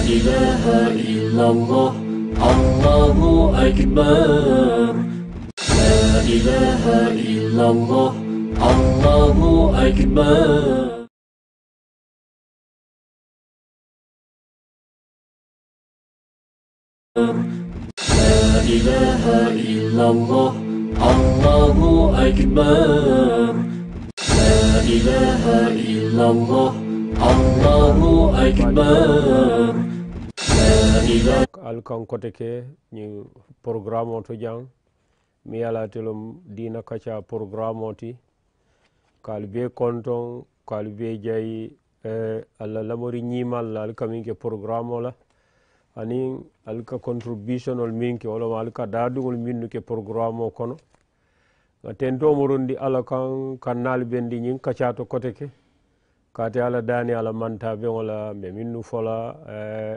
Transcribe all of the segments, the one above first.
إله إلا الله الله أكبر لا إله إلا الله الله أكبر لا إله إلا الله الله أكبر لا إله إلا الله Allahu Akbar. Alkan koteke ni programo to jang mi yala telum dina kacha programo ti kalbe konton kalbe jay eh, Allah lamori nyimal la alkamin ke programo la ani alka contribution ol min ke wala alka dadu ol min ke programo kono ngaten do morondi alakan kanal bendi nyin kacha to koteke ke kati ala dani ala manta beŋo la be minnu fola eh,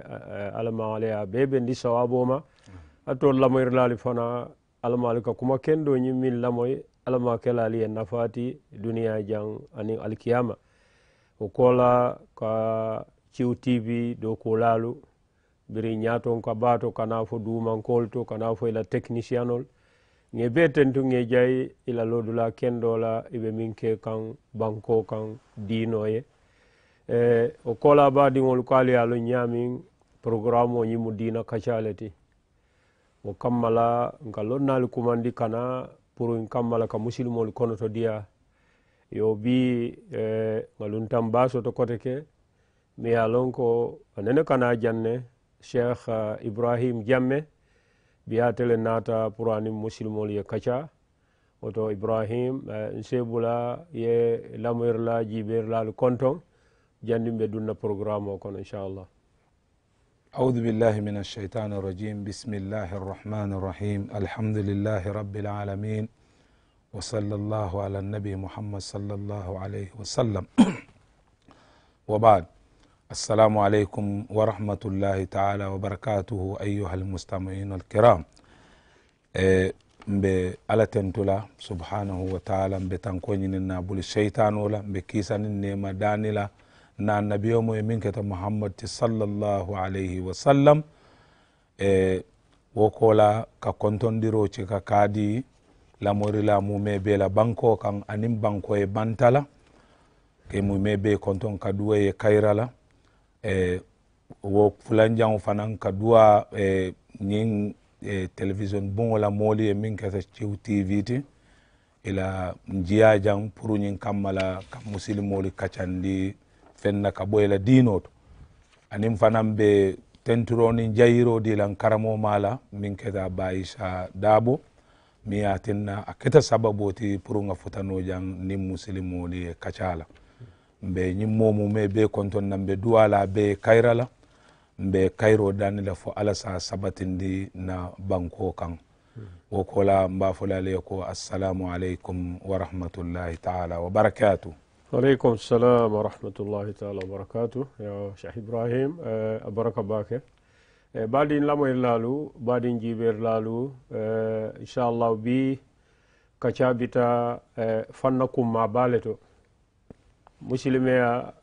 ala maŋaleya bee ndi sawabo ma mm-hmm. ato lamoyirilali fana alamaali ka kuma kendo ñiŋ miŋ lamoyi ala ma kelali ye nafaati duniya jaŋ aniŋ alikiyama wo kola ka ciw tibi dokolalu biri ñaton ka baato kana fo duumankolu to kana fo ila technicianol ŋe bee tentu ŋe jayi ila lodula kendo la i be miŋ ke kaŋ banko kaŋ diino ye e o kolabadiŋol kaaliya lo ñaamin programme o ñimu dina kacale ti o kammala nka lonnaali kumandi kana pour in kammala ka musilimol konoto diya yo bi e, ŋalun tan baaso to kote ke mi ye lon ko anene kana janne cheikh uh, ibrahim jamme biyatele naata pour anin musilimol ye kaca woto ibrahim uh, e, nsebula ye lamoyirla jiberlaal konton janndinɓe dunna programme ان شاء الله أعوذ بالله من الشيطان الرجيم بسم الله الرحمن الرحيم الحمد لله رب العالمين وصلى الله على النبي محمد صلى الله عليه وسلم وبعد السلام عليكم ورحمة الله تعالى وبركاته أيها المستمعين الكرام mbe ala tentula subhanahu wa taala mbe tankoñinin nabuli cheytan ola mbe kisanin nema danila na annabiyo mo e min keto mouhammad ti sallllahu alayhi wa sallam e wo kola ka kontondiro cika kaadi lamori la mume be la banko kan anin banko e bantala ke mume be konton ka duwa ye kayrala e wo fulanjan fanan ka duwa e ñin e télévision bongola mooli e min keta ciw tv ti ila jiya jan pour ñin kammala ka musilimoli kacandi fenna ka ɓoyla dino to anin fanan ɓe tenturonin jayirodi lan karamo mala min keta baisa dabo mi yatinna a keta sababoti pour ga futanojan nin musilimoli e kacala mbe ñimmomume be konton nan ɓe duwala be kayrala mbe kayro danila fo alasa sabatindi na banko kan wo kola mbafolale ko assalamu aleykum wa taala wa barakatuh alaikum salam wa rahmatullahi ta'ala wa barakatu yo cheikh ibrahim a eh, baraka bake eh, badin mbaɗin laalu mbaɗin jiiɓer laalu eh, allah bi ka cabita ma kumma musulmiya na musilimeya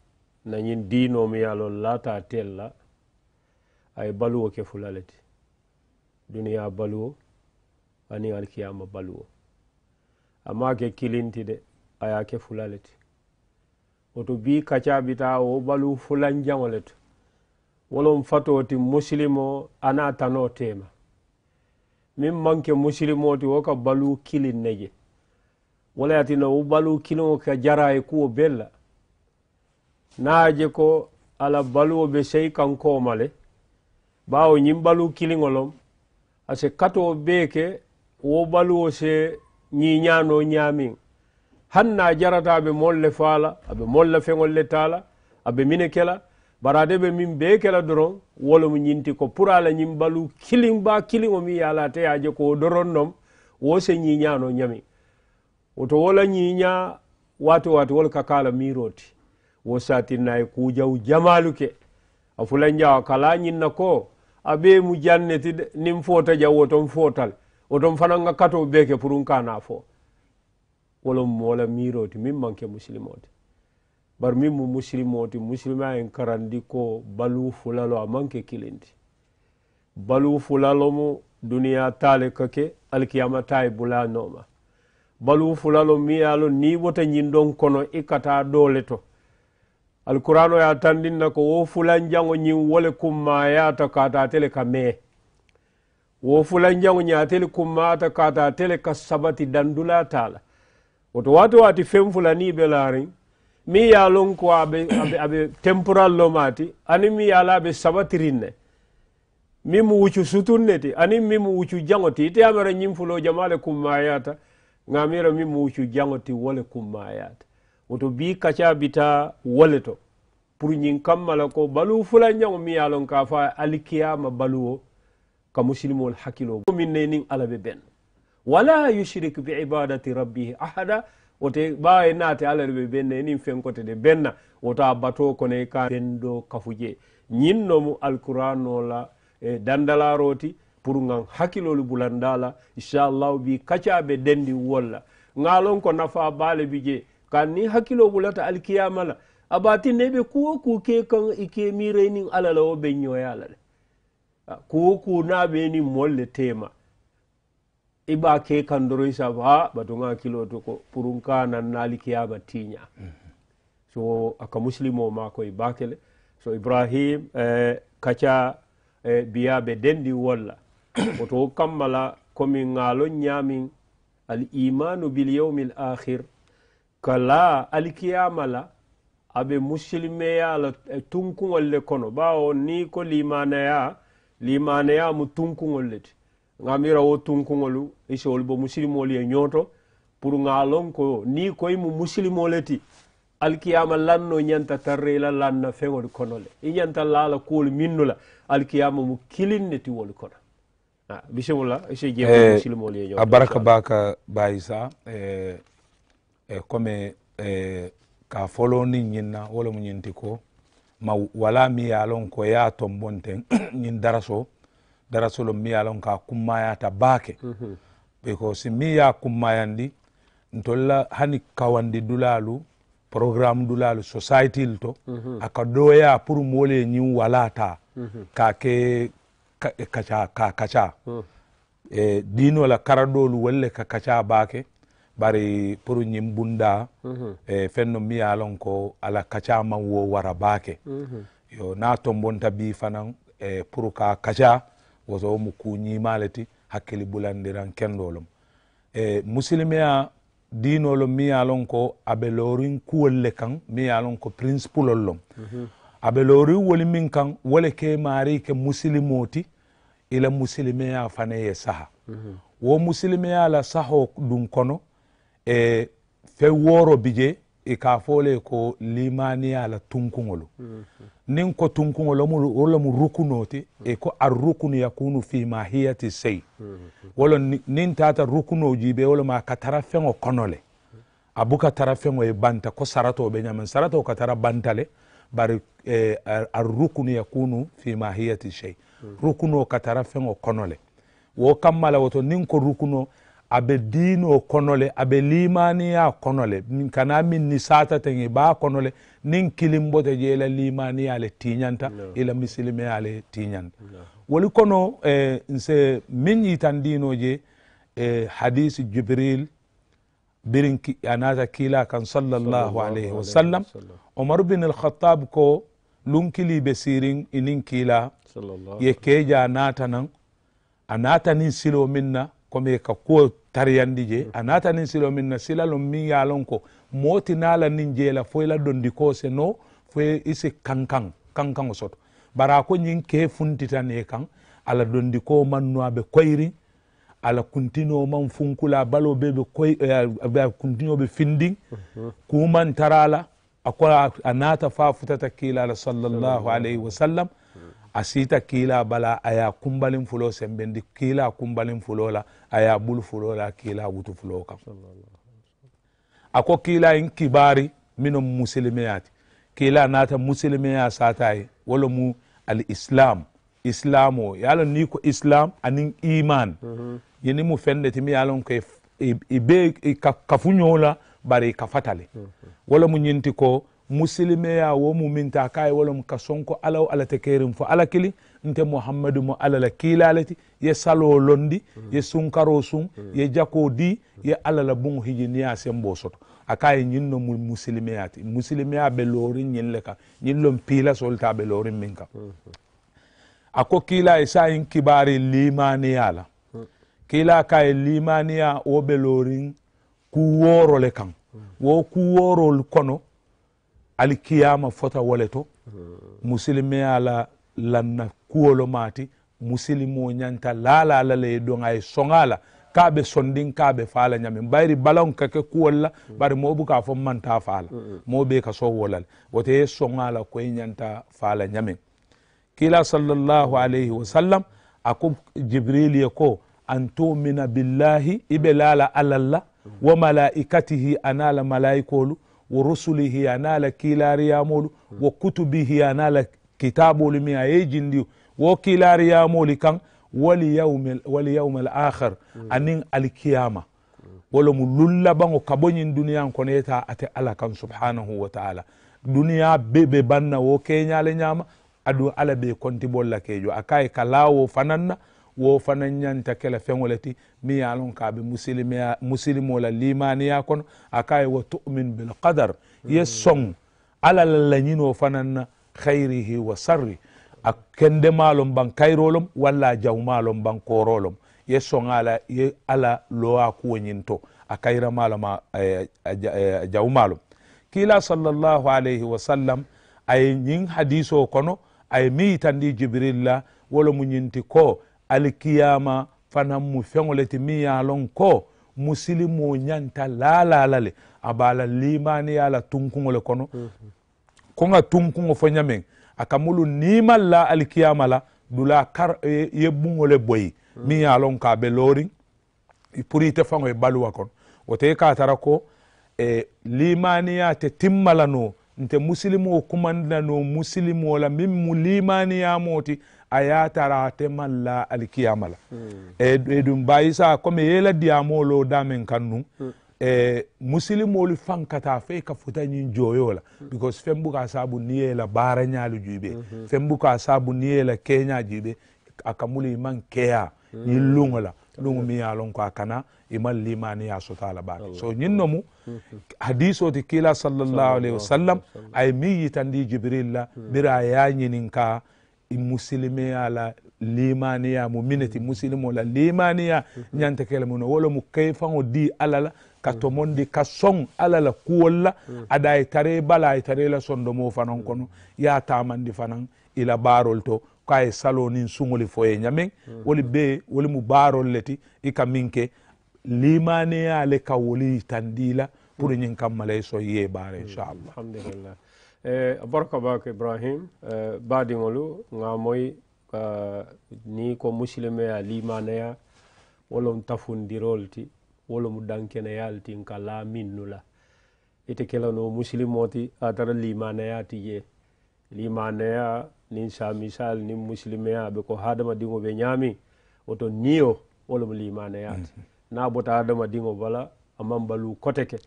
nañin diinomiyalol laata tella ay ke fulalete duniya baluwo ani alkiyama baluwa amma ke kilinti de aya ke fulalete woto bi kacaɓita wo ɓalu fulanjaŋo le to wolon fato ti musilimo ana tano tema min manke musilimo ti wo ka balu kilin ne je wala yatina wo ɓalu kiliŋo ka jara e kuwo bella naje ko ala baluwo be sei kankoma le bawo ñin balu kiliŋo lon ase katowo be ke wo baluwo se ñiñano ñamin hanna jarata aɓe molle faala aɓe molla feŋol le taala aɓe mine kela barade ɓe min be kela doron wolomo ñinti ko purala ñim ɓalu kiliŋ ba kiliŋ omi yala teyaje ko doron nom wo se ñiñano ñami woto wola ñiña wati wati wol ka kala miroti wo satinnayi kujaw jamaluke a fulan jawa kala ñinna ko aɓe mu jannetide nin fotajaw woton fotal woton fananga kato beke pourum kana foo wala miroti min manke muslimoti bar min mu muslimoti musilima en karandi ko balu fulalo a manke kilindi balu fulalo mu duniya tale kake alkiyama taye bula noma balu fulalo mi ye alo ni wota nyindon kono ikata dole to alkurano ya tandin na ko wo jango ñiŋ wole ya ta kata tele ka mee wo fulanjaŋo ñatele ta kata tele ka sabati dandula tala woto wato wati feŋ fulani be mi yalon ye a ko a be, temporal lo ani mi yala ye sabatirinne la a be sabatirin ne mu wucu sutun ne ti aniŋ miŋ mu wucu jaŋo ti ite ye a mara ñiŋ fuloo jamaa mu wucu jaŋo ti wo le woto bi kaca bita wo to pour ñin kammala ko baluu fulanjaŋo miŋ ye a ka alikiyama baluwo ka musilimol hakkiloo miŋ ne wala yushrik bi ibadati rabbihi ahada wote ɓawa naate allah ɗo ɓe benna enin fenkote ɗe benna woto a bato kone ka bendo kafuje ñinnomo alquranola e dandalaroti pour gan hakkilolu bulandala inchallahu bi kacaɓe dendi wolla ngalon ko nafa baale bi je kanni hakkilo bulata alkiyamala abati ne ɓe kuwo ku ke kan ike e mirenin alala o ɓe ñoyalale kuwo ku naɓeni molle tema iba ke kandoro isa ba batonga kilo to ko purunka na nali kiyaba tinya mm-hmm. so aka muslimo mako ibakele so ibrahim eh, kaca eh, be dendi walla woto kammala komin ngalo ñamin al imanu bil yawmil akhir kala alkiyama la aɓe eh, musilmeya la tunkuŋol le kono bawo ni ko limaneya limaneya mu tunkuŋol le ti ngamira wo tunkuŋolu isewolu bo musilimolu ye ñoto pour ŋa lon ko ni koy mu musilimo le ti alkiyama lanno ñanta tarre ila lanna feŋolu kono le i ñanta lala kuwolu minnu la alkiyama mu kilin ne ti wolu kono ah, bisimila ise jeemo eh, musilimolu ye ñoto a baraka baka bayisa eh, eh, comme eh, ka folo ni ñinna wala mu ñinti ko ma wala mi ye a lon ko ye a tombonten ñin daraso darasolo mi ye lon ka kummayata baake mhm. because mi ye kummayandi la hani kawandi dulalu programme dulalu society l to mhm. aka doya pour moolu ye ñiŋ walata mhm. ka ke kaca ka kaca e, diino la karadolu walle ka kaca baake bari pour ñiŋ bunda e no mi ye lon ko ala kaca maŋ wo wara baake yo na tombonta bi fanaŋ e, pour ka kaca woto mo ku ñimaleti hakkille bulandiran kendolom e musilimeya dinolom mi yalon ko aɓe lorin kuwol le kan mi yalon ko principulol lom mhm. aɓe lorin woli min kan wole ke maari ke ti ila musilimeya fane ye saha mhm. wo musilimeya la saho dun kono e fe woro bije i e k'a fɔ le ko limaniya la tunkuŋolu niŋ ko tunkuŋolu wo lomu rukunoo ti e ko rukunu yakunu fi mahiyati sei wo lo niŋ taata rukunoo jiibe wo lomu a ka tara feŋo kono le a buka tara feŋo ye banta ko sarato be ñameŋ sarato ka tara banta le bari eh, rukunu yakunu fi mahiyati sei rukunoo ka tara feŋo kono le wo kamma woto niŋ ko rukuno aɓe diino konole abe limaniya konole kana min ni sataten ba konole nin kilimbote je ila limaniya le tiñanta ila misilimeya le tiñanta woli kono e nse min je e eh, hadise jibril birin anata kiila kan sallllahu alayhi wasallam omaru omar bin alkhatab ko be sirin inin kiila ye keja natanan a natanin silo minna komi ka kuwo tariyandi je a natanin silo min na silalon min yalon ko moti nala nin jela fo ila dondi ko se no fo isi kankan kankan soto bara ko nyin ke funtitane kan ala dondi ko man abe koyri ala kuntino man funkula balo be be koy eh, kuntino be findi mm-hmm. kuman tarala akola anata fa futata kila ala sallallahu alaihi wasallam asita kila bala aya kumbalin fulo sembendi kila kumbalin fulo la aya bul fulo la kila wutu fulo kam ako kila in kibari minum muslimiyati kila nata muslimiya sata ye wala mhm. mu al islam islamo yalo ni ko islam anin iman mm -hmm. yeni mu fende timi yalo ko ibe kafunyola bari kafatale mm -hmm. wala mu ñinti ko musilimeya wo min ta kaye wolom ka sonko alaw ala te kerin fo ala kili nte muhammadu mo ala la kilaleti ye salo londi mm. ye sunkaro sun mm. ye jako di ye ala la bun hijiniya sembo soto a kaye no mu musilimeya ti ya be lorin ñin le kan ñin pila sol ta be lorin min kan mm. a ko kiila ye sayin kibari limaniya la kiila kaye limaniya o be lorin ku woro le kan wo ku worol kono kiyama fota wole to musilimea la lanna kuwolo maati musilimo ñanta laala la le don ay soŋa ka be sondin ka be faala ñamin bayri balaŋ ka ke kuwol la bari moo buka fo manta faala moo be ka sow wolal wote ye soŋa koye ñanta faala ñamin kila sallallahu alayhi wa sallam ako jibril ye ko an tumina billahi ibe laala alal la wa malaikatihi anala malaikolu warusulihi anala kilariyamolu wa kutubihi anala kitabolu mi a ye jindi wo kilariyamoli kan waliyawma alakhir anin alkiyama wala mu lullabaŋo ka bo ñin duniyan kono yeta ate ala kan subhanahu wa taala duniya be be banna wo keñale ñama adu ala be konti bolla kejo akaye ka fananna wo fana ñanta kɛla fɛŋo le ti min ye a lɔn ka a be musilimo la limaniya kono a k'a ye wa tumin bilkadar ye hmm. sɔŋ ala la laɲinio fana na khayrihi wa sarri a kendema lom ban kayro lom walla a jawma lom ban koro lom ye sɔŋ ala ye ala lowa kuwo ñinto a kayrama lom a jawma lom kila sallallahu alayhi wa sallam aye ye ñin hadiso kono aye ye min yitandi jibril la wolo mu ñinti ko alikiyama fana mu feŋo le ti miŋ ye a loŋ ko musilimo ñanta laalaala le a be a la limaniya la tunkuŋo le kono mhm. ko ŋa tunkuŋo fo ñameŋ a ka mulu niimaŋ la alikiyama la dula kar ye buŋo le boyi mhm. miŋ ye a loŋ ka a be looriŋ pour ite faŋo ye baluwa kono wote ye ka tara ko e, limaniya te timma la noo nte musilimo kumandina noo musilimoo la miŋ mu limaniyamo ti aya tara teman la alikiyama la mm. e, e ɗum mbayisa comme yela diyamolo damen kannu mm. e musilimolu fankata fey ka futañin joyola because fembu ka sabu ni yela barañalu -hmm. fembu ka sabu ni keña juɓe akamulu iman keya mm. ñin luŋola luŋu mi ye ko a kana iman limani ya sota so ñin nomu hadiso ti kila sallallahu alayhi wa sallam ay mi yitandi jibril la hmm. bira ya ka musilimiya la limaniya mu miniti mm. musilimo la limaniya mm-hmm. ñante kele mu no wala mu kayfaŋo di alla la ka mm. tomondi ka soŋ ala la kuwol la mm. ada ye tare bala ye tare la sondomo fanaŋ kono ya tamandi fanaŋ ila baarol to ko a ye salo niŋ suŋoli fo ye ñameŋ mm-hmm. woli be woli mu baarol le ti i ka miŋ ke limaniya le ka woli yitandi la pour ñiŋ kamma la ye soyi ye baara inchallah alhamdulillah e bak ibrahim e, eh, badiŋolu ŋa moyi ni ko musilimeya limaneya wolom tafundirolu ti wolom dankeneyalu ti nka la minnu la ite kelano musilimo ti atara limaneya ti je limaneya sa misal ni musilimeya be ko hadamadiŋo be ñaami woto niyo wolom limaneya ti mm-hmm. na bota hadamadiŋo bala amaŋ balu koteke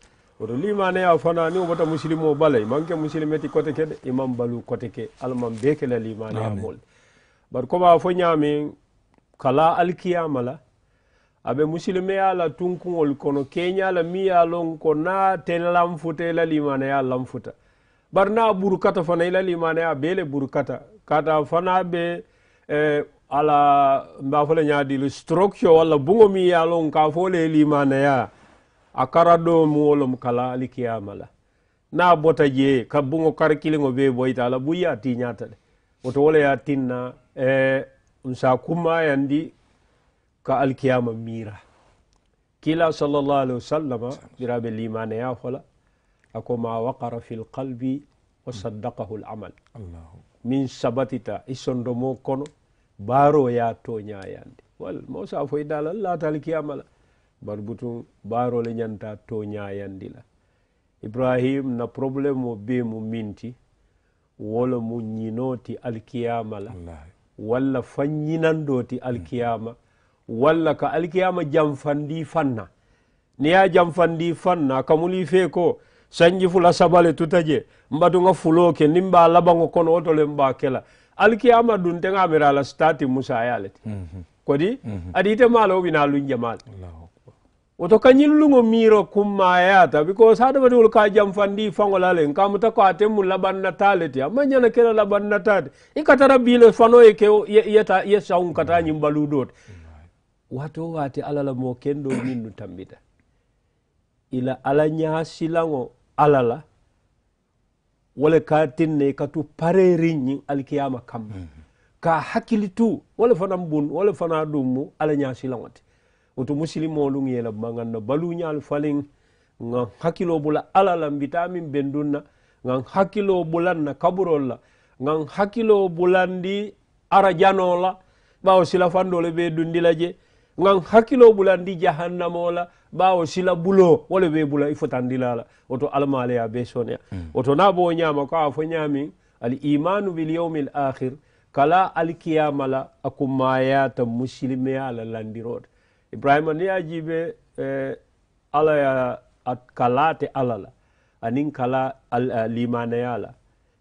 woto limaneya fana ni wo bota musilimo balay manke musilimeti kote kede de imam balu kote ke alman be ke la limaneya molde bari koma fo ñamin kala alkiyama la abe ya la tunkuŋol kono keña la mi ye lon ko na te lanfuta ila limaneya lanfuta bari na burukata fana ila limaneya ya bele burukata kata fana be eh, ala mbafole ñadilu structure walla buŋo mi ye lon ka fo le ya a karatɗo muwolom kala alikiyama la na bota jeye ka bugo karkilio be boyta ala ɓuyya tiñata ɗe woto wola ya tinna e sa kumma yandi ka alkiyama mira kila sallllah alih wa sallama ɓiraɓe limane ya hola ako ma waqara fi lqalbi wa saddakahu lamal min sabatita isondomo kono baro ya toñayande wal mosa foy dalal laata alkiyama la barbutu baarole ñanta to la ibrahim na problème bee be mu minti wolo mu ti alkiyama la walla fanñinando ti alkiyama walla ka alkiyama jamfandi fanna ni ye jamfandi fanna kamuli fe ko sanji fula sabale tutaje mbatuŋa fulo ke niŋ be kono oto le mba kela alkiyama dun tenga mira la stati musa ye mhm. kodi adi ite maa la wo woto kañilluŋo miiro kummayata because wol ka jamfandi faŋola len kamuta ko ate mu labannata le ti amma ñana kela labannata ti i katara biile fano ye ke yeta ye sawun kata ñiŋ baluudo ti wato waati alla la kendo min nu tambita ila ala ñaa silaŋo alla la wala ka tinne ka tu pareriŋ ñiŋ alikiyama kamma ka hakkilitu wala fanaŋ bun wala fana dummu alla ñaa silaŋo ti woto musilimolum yela maganno baluñal faliŋ gan faling bula hakilo la mbitamin vitamin bendunna gan hakilo bulan na kaburol la hakilo hakkilo bulandi arajanola la sila fandole ɓe dilaje, ngang je gan hakkilo bulandi jahannamo la sila bulo wale be bula i fotandila la woto ya besonia be soneya woto hmm. na ali ko al imanu bil yaumi l akhir kala alkiyama la akumayata musilimeya la landirode ibrahima ni ajibe eh, ala ya kala te ala la anin kala al, uh, eh, limanaya la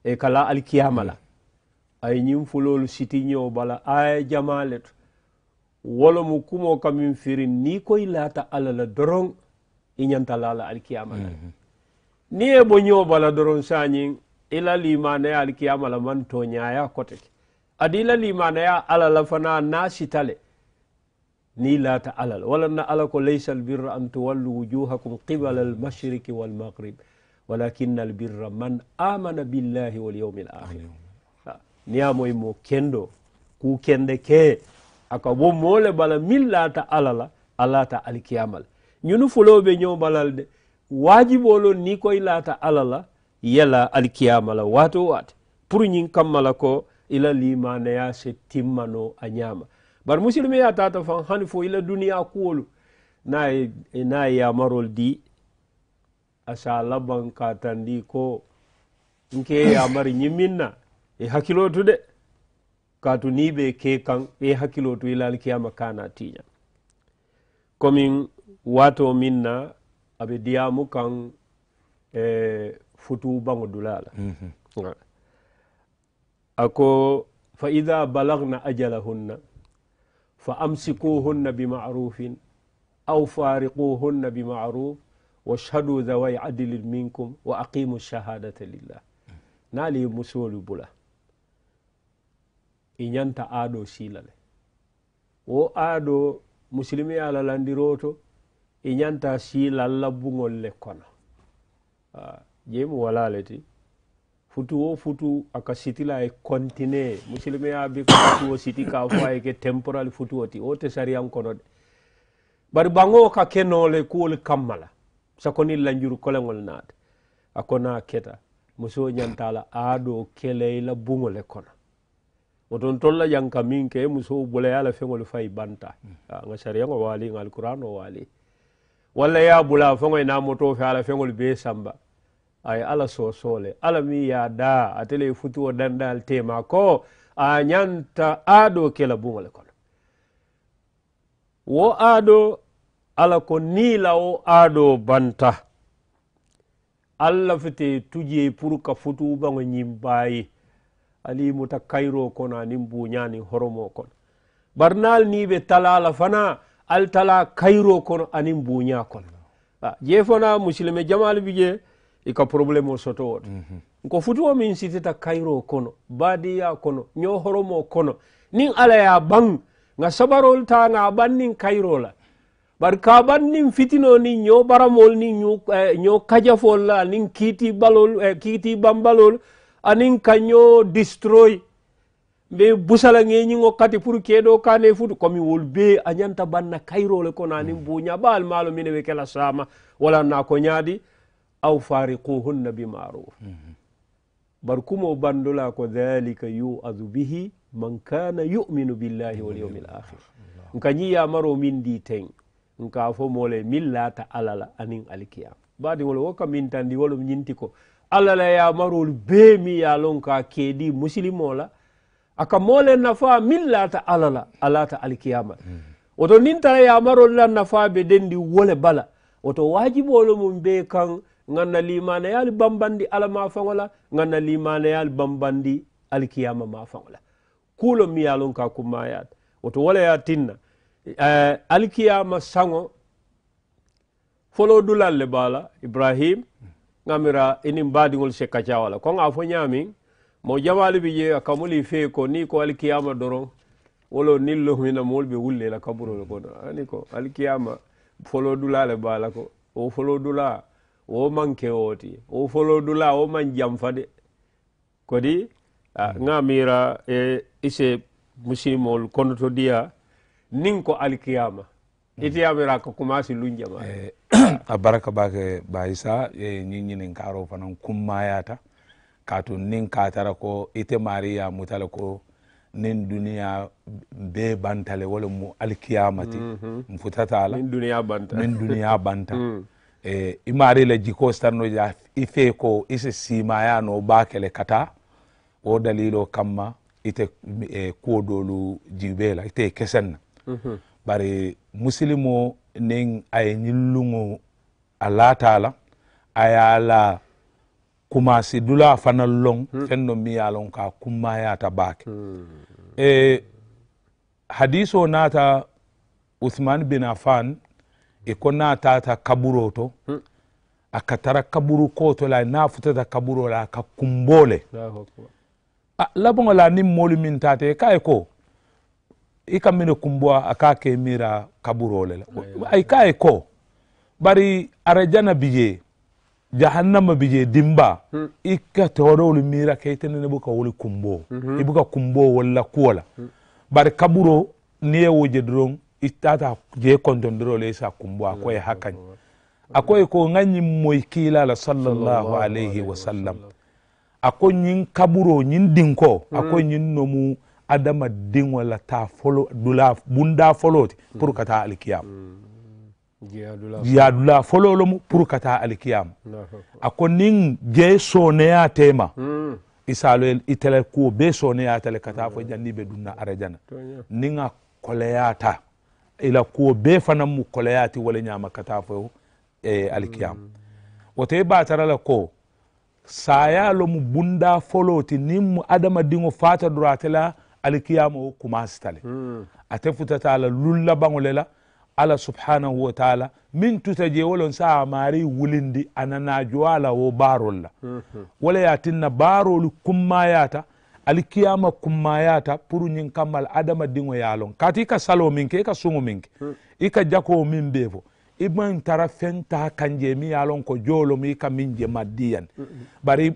e kala alkiyama la hmm. ay ñin fulolu siti ñoo bala ay jamale to kumo kamin firi ni koy laata ala la doron i ñanta la la la mm -hmm. ni e bo ñoo bala doron sañin ila limanaya alkiyama la man to ñaya kote adi ila limanaya ala la fana na ni laata alal walan na ala ko laysa albirra an tuwallu wujuhakum qibala almashriqi walmaghrib walakin albirra man amana billahi walyawmi l akhir mo kendo ku kende ke aka mole bala min lata alala alata alkiyamal ñunu fuloɓe ñoo balal de wajibolo ni koy lata alala yala alkiyamala wato waate pour ñin kammala ko ila limaneya se timmano a bar musidɗo ya tata fan hani fo ila duniya kuwolu na e, e, e yamarol di asa labban katandi ko nke yamar yimminna e hakkiloto de kato ni ɓe ke kan ɓe hakkiloto ilani kiyama kana tiña komin wato minna aɓe diyamu kan e futu bango dulala mhm. ako fa ida balagna ajalahunna faamsikuhunna bimarufin au fariquhunna bimaruf washhadu dhawai adilin minkum wa aqimu shahadata lillah naali musolu bula i ñanta aɗo silale wo aɗo musilimi alalandiro to i ñanta silal labbuŋol le kono futu futuwo futu aka la e continue musilimeya bi ko futuwo siti ka fo ay e ke temporal futuwo ti o te sariyan kono de bari bango ka kenole kuwol kammala sakoni lanjuru koleŋol naata a kona keta musoo ñantala aado keley e la buŋo le kono woton tol la janka miŋ ke musoo bulaya la feŋolu fay banta ŋa sariyaŋo waali ŋa alkurano waali walla ye a bula a faŋo ye naa motoo fe a la feŋolu bee samba ay ala sosole ala mi ya da atele e futuwo dandal tema ko a ñanta aɗo kela bumale kono wo aɗo ala ko niila o aɗo banta alla fete tuje pour ka futubaŋo ñimbayi alimuta kayro kono anin buñanin horomo kono bari naal ni ɓe talala fana al tala kayro kono anin buña kono ah, je fana musilime jamalu bi ika problème o soto woto mm -hmm. nko futuwo min sitita kayro kono badiya kono ñohoromo kono nin ala ya ban nga sabarol ta nga ban nin kayro la bari ka ban nin fitino ni ño baramol ni ño eh, ño kajafol la nin kiti balol eh, kiti bambalol anin kanyo destroy be busala nge ni ngo kati pour ke do kané futu comme wol be anyanta banna kayro le kono anin mm. bo nyabal malo mine we kala sama wala na ko nyadi aw fariquhunna bimaruf mm -hmm. bar kumo bandula ko dhalika yuadu bihi man kana yuminu billahi wal yawmil akhir nka maro min di ten nka fo mole min alala anin alkiyama baɗiŋol wo ka min tandi wolum ñinti ko alala yamarol bee mi ya lon ka keedi musilimo la aka mole nafa min laata alala alata alkiyama woto nin ya yamarol la nafa be dendi wole bala woto waajibolo mum bee kaŋ ganna limanayal bambandi ala ma faŋola ganna limanayal bambandi alkiyama ma faŋola kuulo mi ye lon ka kummayata woto wala ye tinna uh, eh, alkiyama saŋo folo dulal le bala ibrahim ŋamira inin badiŋol se kacawala ko ŋa fo ñaamiŋ mo jamaalu bi je a kamuli fee ko ni ko alkiyama doroŋ wolo niŋ lohumina moolu be wulle la kaburolu kono ani ko alkiyama folo dula le bala ko wo folo dula wo manke woti wo folo dula wo man jamfa de kodi hmm. nga mira e ise musimol konoto diya nin ko alkiyama hmm. itiyamira ko kumasi lunjama e, a baraka bake bayisa ñin e, ñinin karo fanan kummayata kaatu nin katara ko ite mariya mutala ko nin duniya be bantale wala mu alkiyamati mm -hmm. mfutata ala nin duniya banta nin duniya banta hmm. e imarile jiko starnoja i fe ko ise simayano bakele kata wo dalilo kamma ite e, kuwodolu jiɓela ite kesenna mm -hmm. bari musilimo nin aye ñillugu alatala ayala kumasi dula fanal long mm -hmm. fenno miyalon ka kummayata bake mm -hmm. e hadiso nata uthman bin afan e ko na tata kaburo to hmm. akatara tara kaburu koto la na futata kaburo la aka kumbole a ah, laboŋo la ni moolu min tata i kai ko i ka mine kumboa a ka ke mira kaburo le la i ko bari arajana bije jahannama bije dimba hmm. i ka tewodoolu miira ke ite ne buka wolu kumbo mm -hmm. i buka kumbo walla kuwo la hmm. bari kaburo niŋ ye wo je doroŋ itata je kondondirole sa kumbo akwai hakan akwai ko ganyin moy kilala sallallahu alaihi wasallam ako yin kaburo yin dinko hmm. ako yin nomu adama dingo la ta folo dula bunda folo hmm. pour kata alkiyam ya hmm. dula folo pour kata alkiyam akwai nin je soneya tema isalo itele ko be soneya tele kata fo janni dunna arajana ninga koleyata ila kuwo bee fanaŋ mu koloyaati wo le ñaama ka taa fo eh, alikiyama woto i la ko saya lomu bunda folo ti niŋ mu adamadiŋo faata doro ate la alikiyama wo kumasita le mm. ate futata a la luŋ le la ala subhanahu wa taala min tuta je wo loŋ sa a maari mm-hmm. wulindi a nanajo a la wo baarolu la mm -hmm. wo le ye a tinna alkiyama kummayata pour ñin kammal adama ye a kati kaati hmm. hmm, hmm. i ka saloo miŋ ke i ka suŋo min ke i ka jako min bee fo i maŋ tara feŋ taa kaŋ je ye ko joolomu i ka miŋ je maddiyan bari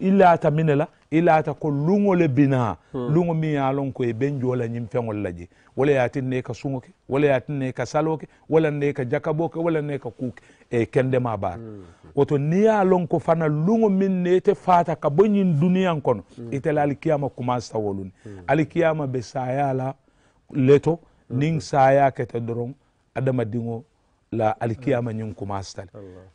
i laata miŋ la ilata ko luŋole bina hmm. luŋo miŋ ye a loŋ ko ye ben jola la ñiŋ feŋol la je wala ye a tinna i ka suŋo ke wala ye a ka saloo ke wala na i ka jakabo ke wala na i ka kuu ke e kendema baara hmm. woto niŋ ye a ko fana lungo min ne ite faata ka bo ñiŋ duniyaŋ kono ite hmm. e la alikiyama kumansa wolu ni alikiyama be saaya la leto niŋ saaya kete doroŋ adamadiŋo la alkiyama ñin mm. kumastal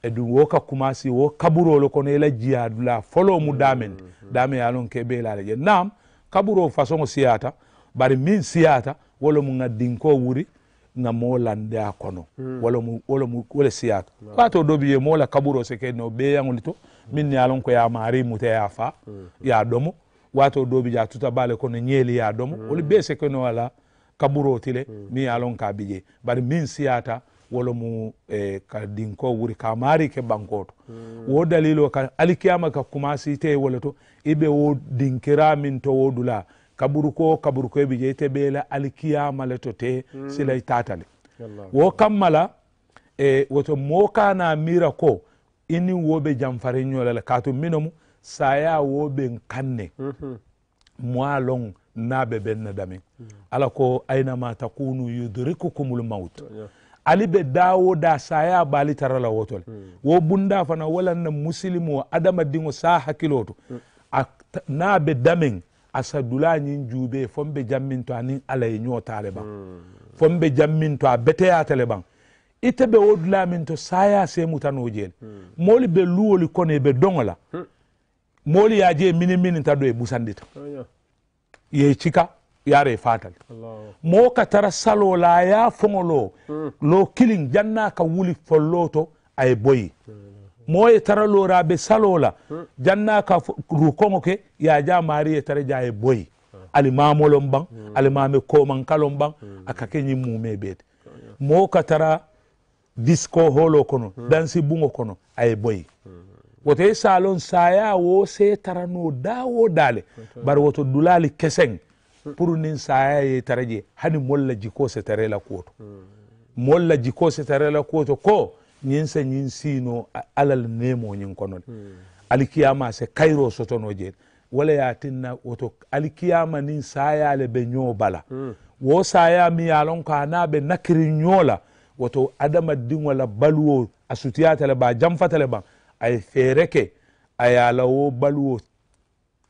e ɗum wo ka kumasi wo kaburolo kono ela jiyadu la folo mu damen mm, mm, dame yalon ke belale je nam kaburo façon siyata bari min siyata wala mu ngaddinko wuri nga molande a kono wala mu wala mu wala siyata kwato dobi ye mola kaburo seke no beyangol to min lon ko ya mari mute ya fa ya domo wato dobi ja tuta bale kono nyeli ya domo wala be seke no wala kaburo tile mi lon ka bije bari min siyata wala mu eh, ka dinko wuri ka mari ke bankoto mm. wo dalilo ka alikiyama ka kumasi te e wala to ibe wo dinkira min to wo dula kaburuko kaburuko e bi je te bela alikiyama le to te mm. sila tatale wo kammala e woto mo kana mira ko ini wo be jamfare nyola la kato minomu saya wo be kanne mm -hmm. mwalong na be ben dami dame mm. ala aina ma takunu yudrikukumul maut yeah ali be dawo da saya bali tarala wotol mm. wo bunda fana walanna musilimu adamadiŋo sa hakkilo to hmm. na be dameŋ asa dula ñiŋ juube fo be jamminto to aniŋ alla ye ñoo taa le baŋ mm. fo n be jammin to a beteyata le baŋ ite be wo dula min to saya semutanoo jeele mm. moolu be luwolu kono e be doŋo la mm. moolu ye a je mini mini ta do e busandita oh, yeah. ye cika yare fatal mo ka tara salo la ya fongolo lo killing janna ka wuli folloto ay boyi mo ye tara lora be salo la janna ka rukongo ke ya ja mari ye tara ja ay boyi alimamolon ban alimame koman kalon ban aka ke mume beete mo ka tara disco holo kono dansi bungo kono ay boyi woto ye salon saya wo se tara no dawo dale bari woto dulali kesen pour nin saya ye tara je hani molla jiko se tare la kuwoto molla jiko se tare la kuwoto ko ñin se ñin sino alal nemo ñin kono alikiyama se kayro sotono je wala ya tinna woto alikiyama nin saya le be ño bala wo saya mi yalon ka ana be nakiri ñola woto adamadiŋo la baluwo a sutiyata le ba a le ban a ye feere ke a ye la wo baluwo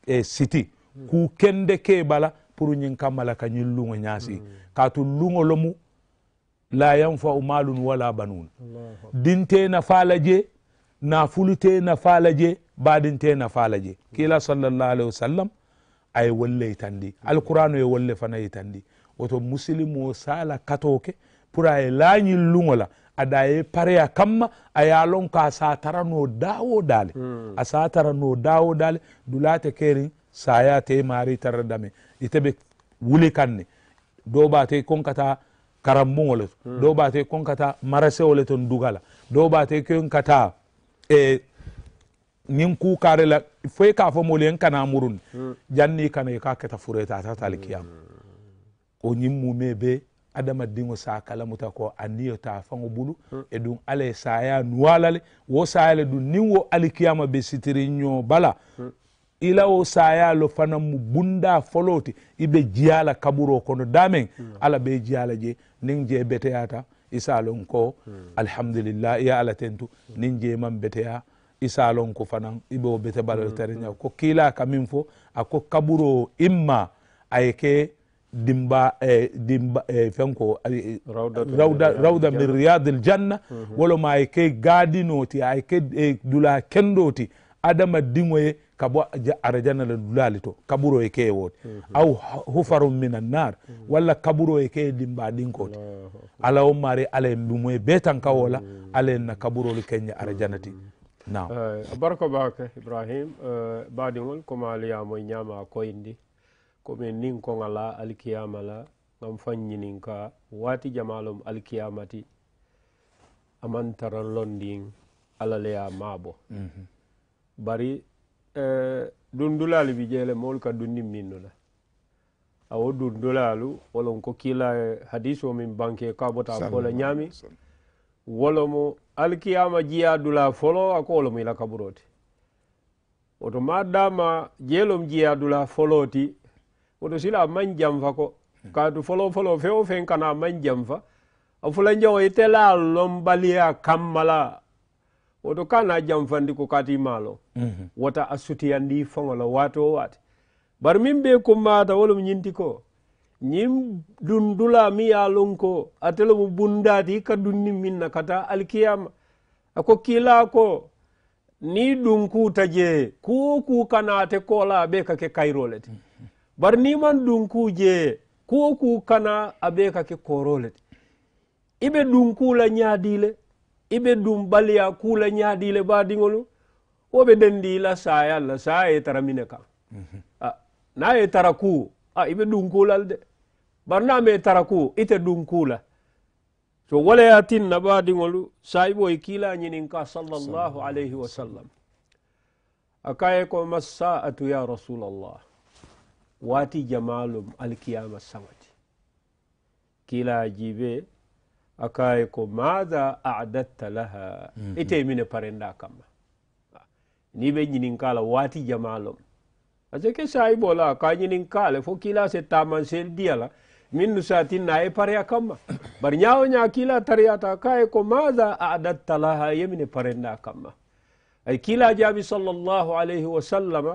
eh, siti mm. k'u kende ke bala pour ñiŋ kammala ka ñiŋ luŋo ñaasi mm. kaatu luŋo lomu la yanfau malun wala banun dinte nafa la je nafulute nafa la je badinte nafa la je kila sallallahu alaihi wasallam ay walle yitandi alquran ye walle fana yitandi woto musilimu sala katoke pour aye lañil luŋo la ada ye pareya kamma a ye lon ka a satara no dawo dale a satara no dawo dale dulate kerin saya te mari tara dame be wuli kanne dow ɓate konkata karambuŋo le to hmm. dow ɓate konkata marasewo le ton dugala dow ɓate konkata e nin kukare la foyi k'a fɔ molu ye kana murun hmm. janni kana i ka kɛta fureta a tata alikiyama hmm. o ɲin mume be adamadiŋo sa kalamuta ko aniyo ta faŋo bulu e dun ala ye saya nuwa le wo saya le dun nin wo alikiyama be sitiri ɲɔ bala ilawo sayalo fanan mu bunda foloti iɓe jiyala kaɓuro kono damen hmm. ala ɓe jiyala je nin je beteyata isalon ko hmm. alhamdulillah ya ala tentu nin jeman beteya isalon ko fanan iɓe o bete balal hmm. tereñaw ko kiila kamin fo ako kaɓuro imma aye ke dimba e eh, dimba e eh, fenko rawda e, rawda min riyadel janna mm -hmm. wolo ma ay ke gaadinoti ay ke eh, dula kendoti adama dingoye ka bo arajanna la dulali to kaburo e kee wote aw mhm. au hufarum mina nar mhm. walla kaburo e keye dimbaɗin kote ala o mare mhm. eh, eh, ala en ɗumoye be tan kawola ala en na kaburol keña arajanna ti nam barko baka ibrahim baɗigol koma ko ñama ko komin nin kon ala alkiyama la gam nin ka waati jamalom alkiyamati amantara londin alaleya maabo mm -hmm. bari Eh, dundulaalu bi jee le moolu ka dundi minnu la a dundulaalu wolon ko kila eh, hadisoo min banke ko a bota a bola ñaami wolomu alkiyama jiya dula folo ako ko wolomu ila kaburoo ti woto ma dama jeelom jiya dula foloo ti woto sila man janfa ko kaatu folo folo feŋ wo feŋ kana man maŋ janfa a fulanjaŋo ite la a lombaliya woto kana jamfandi ko kati malo mm -hmm. wota a sutiyandi fongolo wato wat bar waati bari be ko mata lemu ñinti ko nyim dundula mi alon ko atelo lemu ka dunni min na kata taa ako kila ko kiila ko ni dunkuuta ku mhm. kuwo ku kana ate kola be ka ke mm-hmm. bar bari man dun ku je ku ku kana abe ka ke korolet ibe dun ku la nyadile iɓe ɗum ɓaliya kuula ñaaɗiile baadiŋolu wo ɓe ndenndi la saaya allah saya ye tara mine kam mhm. ah, naa ye tara kuu a ah, iɓe ɗum kuulal de bar naame ye e tara kuu ite ɗum kuula so walaya tin na baadiŋolu saayiɓoye kiila ñinin ka sallllahu alayhi wa sallam a kaye ko ma saatu ya rasulallah waati jamaalum alkiyama sawati kiila jiibe akaye ko madha adatta laha mm -hmm. ite mine parenda kamma ni be ñininkala wati jamalom parce que sayibo la ka ñininkale fo kila se tamansel diya la min nu satin na ye pareya kamma bar ñawo ña kila tariyata kaye ko madha adatta laha yemine parenda kamma ay kila jabi sallallahu alayhi wa sallama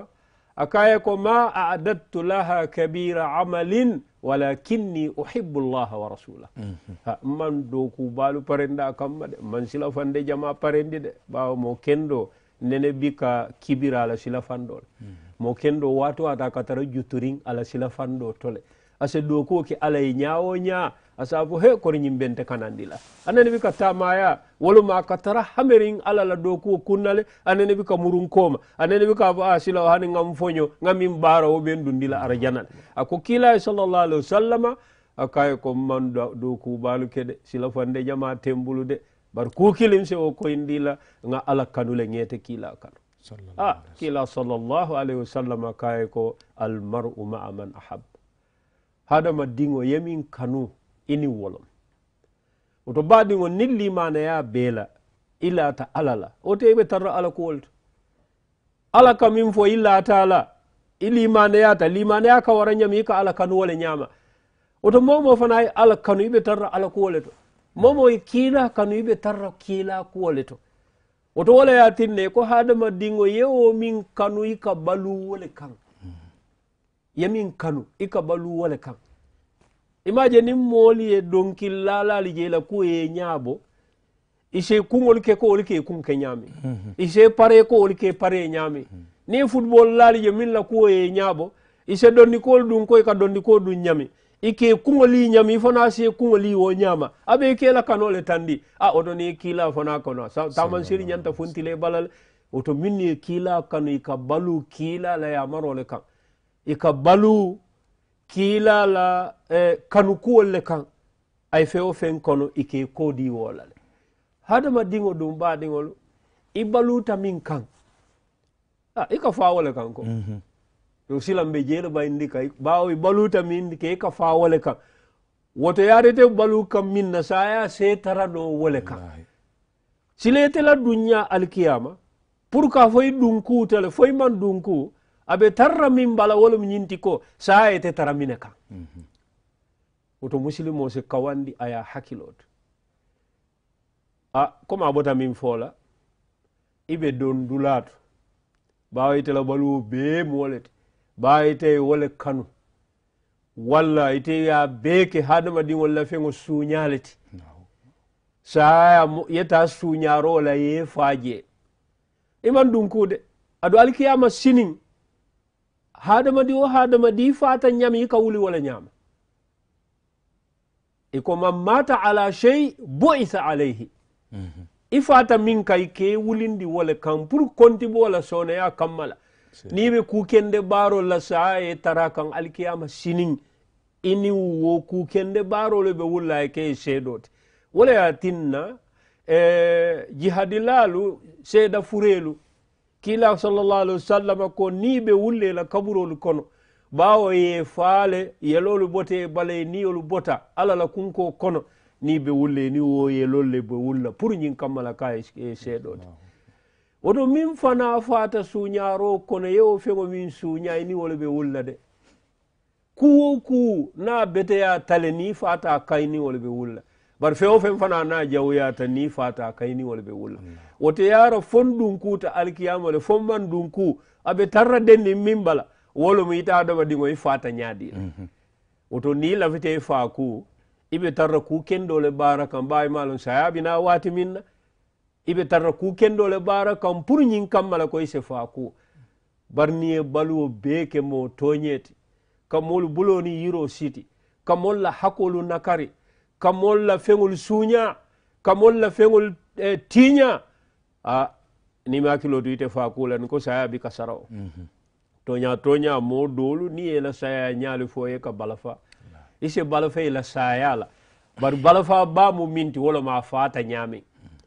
akaye ko ma adattu laha kabira amalin walakinni uhibbu llaha wa rasula mm -hmm. man do kubalu parenda kamma de man sila fande jama parendi de ɓawa mo kendo nene bika kibira ala sila fandol mm -hmm. mo kendo wato ata katara juturin ala sila fando tole ase do ko ke ala e ñawo ñaa asafo he kori ñimbente kanandi la anani bi ka tamaya woluma ka tara hamerin ala la dokuwo kunnale anani bi ka murun koma anani bi ka fo ah, asila o hani ngam foño ngamin bara wo ɓen dundi la arajanal ako alih wa sallama akaye ko man doku balu kede sila fande jama tembulu de bar kukilim se o koyindi la nga ala kanule ŋeete kila kanu ah kila salallahu alaihi sallama. akaye ko almaru maa man ahab hadama dingo yemin kanu ini wolom woto baadiŋo niŋ limanaya bee la i laata ala la wo te i be tara ala kuwol to ala ka miŋ fo i laata la i limanayata limanaya ka wara ñami i ka ala kanu wo le ñaama woto moo moo fana ye ala kanu i be tara ala kuwo le to moo moo ye kiila kanu i be tara kiila kuwo le to woto wo le ye a tinne ko hadamadiŋo ye wo miŋ kanu i ka baluu wo le kaŋ ye miŋ kanu i ka baluu wo le kaŋ imaje nin moolu e donkillaalaalu je la kuo ye ñaabo ise kuŋolu ke ko wolu ke ke ñaami mhm. ise pare ko wolu ke pare ñaami mhm. niŋ futbollaalu je miŋ la kuo ye ñaabo ise dondikoolu duŋ ko ka dondikoo duŋ ñami i ke kuŋoli ñami i se kuŋoli wo ñaama a ke la kanoo tandi a oto niŋ kiila kono tamansiri ñanta funtile bala le woto minnu ye kiila kanu i ka la ye a maroo le kiila la eh, kanukuwol le kaŋ ay fewo feŋ kono i ke koo diiwo la le hadamadiŋo duŋ baadiŋolu i baluuta miŋ kaŋ ah, i ka faawo le kaŋ ko mm -hmm. yo silaŋ be jee bayindi ka baawo i baluuta miŋ ke i ka faawo le kaŋ woto yaarete baluu kaŋ miŋ na saa ye a see tara noo wo le kaŋ sila ite la duŋ ñaa alikiyama pour ka fo i duŋ kuu te fo i maŋ duŋ kuu aɓe tarra min bala wolom ñinti ko saayete tara mine kan woto muslim o si kawandi aya hakkilote a comme abota min foola iɓe don dulato bawitela baluwo be molete bawite e wole kanu walla iteya beeke hadama ɗiwol la fego suñaleti saya yeta suñarowola yefaje iman ɗum kude aɗo alkiyama sining hadamadi o hadamadi fata ñami ka wuli wala ñama iko man mata ala shey boisa alayhi mhm. i fata min kai ke wulindi wala kan pour bo wala soneya kammala ni be kukende baro la saa tara kan alkiyama sinin ini wo kukende baro le be wulla ke sedote wala ya tinna eh, jihadilalu seda furelu kila sallallahu alaihi wasallam ko ni ɓe wulle la kaburolu kono bawo ye faale yelolu bote balaye niyolu bota ala la kunko kono nibe wulle ni wo yelolle ɓe wulla pour ñin kammala ka e seeɗode e woto min fana fata suñaro kono yewo feŋo min suñayi ni wole be wulla de kuwo ku na beteya tale ni fata kayni wole be wulla bar fewo fen fana na jawyata ni fata kayni wole be wulla woto yaara fon ɗum ku ta alkiyama le fon man ɗum ku aɓe tarra denni min bala wolo mi yita adama ɗigoy fata ñaaɗila mhm. woto ni lafite fa ku iɓe tarra ku kendo le ɓara kam mbawi malon sayaɓina wati minna iɓe tarra ku kendo le ɓara kam pour ñin kammala koye se fa ku barniye baluwo ke mo toñeete kammolu buloni yiro siti kamol la hakolu nakari kamol la feŋol suuña kamol la feŋol eh, tiiña a ah, ni ma kilo to ite fa kula ni ko saya bi ka sarao mm -hmm. toña toña mo dolu ni ela la saya ñaali fo ye ka balafa ise balafa ye saya la bar balafa ba mu minti wala ma fata ñaami mm.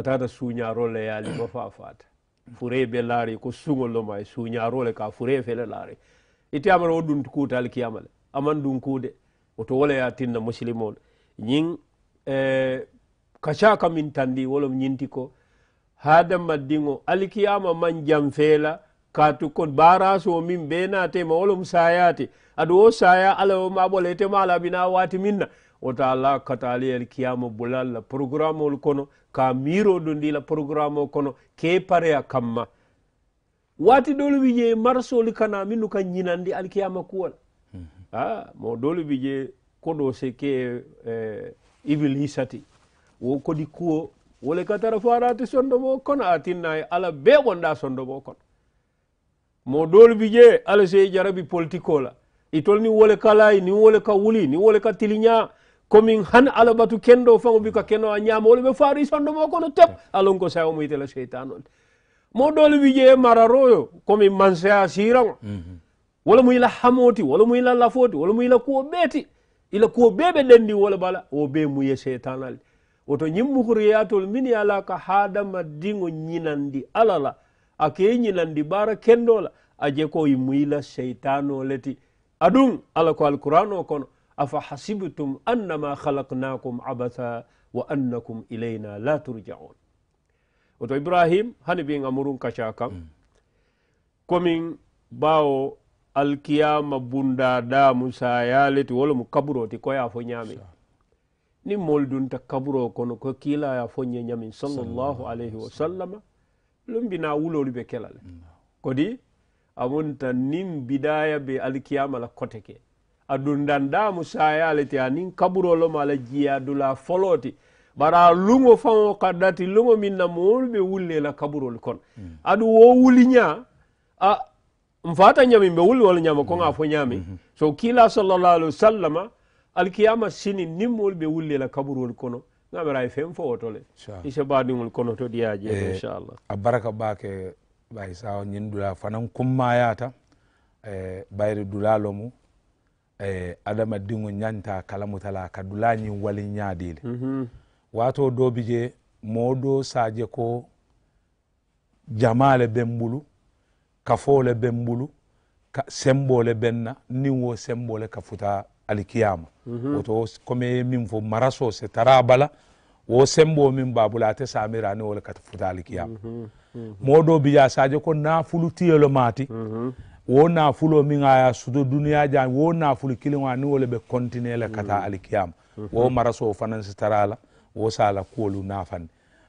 atata role ya li ma fa fata fure be laari ko suŋol lo ma suñaro role ka fure fe le laari ite amara wo duntu kuuta al kiyama le aman dun kuude woto wala ya tinna muslimon ñiŋ eh, kacha kamintandi min tandi wala ñinti ko hadamaddiŋo alikiyama man janfeela katu kon baarasoo min bee naatema wolom sayati adu wo saya ala wo maɓola itema ala bina waati min na wota ala katali alikiyama bulal la programmeol kono ka miro dondi la programme kono ke pareya kamma waati dolu bi je marsoli kana minnu ka ñinandi alikiyama kuwol mhm. ah, mo dolu bi je koɗo se ke eh, ibilisati wo kodi kuwo wole wolekatara fo arati sondomo kono atinnayi e ala be wonda sondomo kono mo doolu bi je ala sey jarabi politiko la itol ni wole kalayi ni wole ka wuli ni wole ka tiliña komin han ala batu kendo faŋo bi ka keno a ñaama wole be faari sondomo kono tep alon ko sawo muyite la on mo doolu bi je e mararoyo komin mm -hmm. wala muy la hamoti wala muy la lafoti wala muy la kuwo beeti ila kuwo bee be dendi wole bala o bee muye seytanal woto ñiŋ muhuriyatolu minnu ye a ka ñinandi alla la ake ñinandi baara kendo la a ko i muyi la seytano le ti aduŋ alla ko alkurano kono afa hasibtum annama halaknakum abatha wa annakum ilayna la turjaun woto ibrahim hani biŋ amurun kasa kaŋ mm. komin bawo alkiyama bunda da musa yaleti wo kaburoti ti ko fo ñaameŋ ni moolu ta kaburo kono ko kiilaya fo ñe ñamin sallallahu alayhi wa sallama lum bina wulolu be kela mm. kodi amunta nin bidaya be alkiyama la kote ke adundanda musaya le te anin kaburo lo mala jiya dula foloti bara lungo faŋo ka lungo min na moolu be wulle la kaburolu kono mm. adu wo wuli ña a nfata ñamin be wulli wala ñama ko nga mm. fo ñami mm-hmm. so kiila sallallahu alayhi wa sallama alkiyama sini nimmol ɓe wullela kaburol kono gamira e fen fo oto le ise baɗigol kono to ɗiya je eh, inchallah a baraka bake bayi sawa ñin dula fanan kummayata e eh, ɓayri dula lomu e eh, adama diŋo ñanta kalamutala ka dula ñin mm -hmm. wato dobi je do saje ko jamale bembulu kafole bembulu ka sembole benna nin wo sembole ka futa alikiyama mm-hmm. woto komi min fo maraso se tarabala wo sembo min babula bula ate samira ni wala kata futa alikiyama mm-hmm. Mhm, mm-hmm. modo biya saje ko nafulu tiyelo mati mm-hmm. wo nafulo min aya sudo duniya ja wo nafulu kilinwa ni wole be continuer le kata mm-hmm. alikiyama mm-hmm. wo maraso fanan se tarala wo sala kolu nafan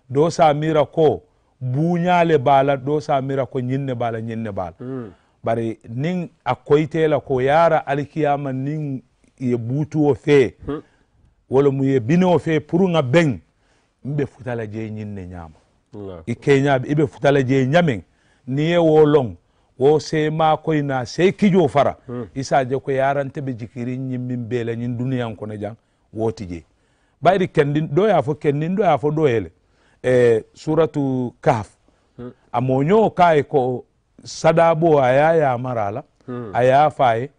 do samira ko buñale bala do samira ko ñinne bala ñinne bala mm. bari nin a koyitela ko yara alikiyama nin ye ɓuutuwo fee hmm. wala mu ye binewo fee pour nga beŋ be futala je ñin ne ñaama i keñaaɓe iɓe futala je ñameŋ ni ye wo loŋ wo seema koy na sey kijo fara hmm. isa je ko yarante be jikiri ñimmin beela ñin duniyan kono jang woti je ɓayri kendin ɗo ya fo kendin ɗo ya fo do hele e ee, suratu kahf hmm. a moñoo ko sadabo a ya yamarala a ya faye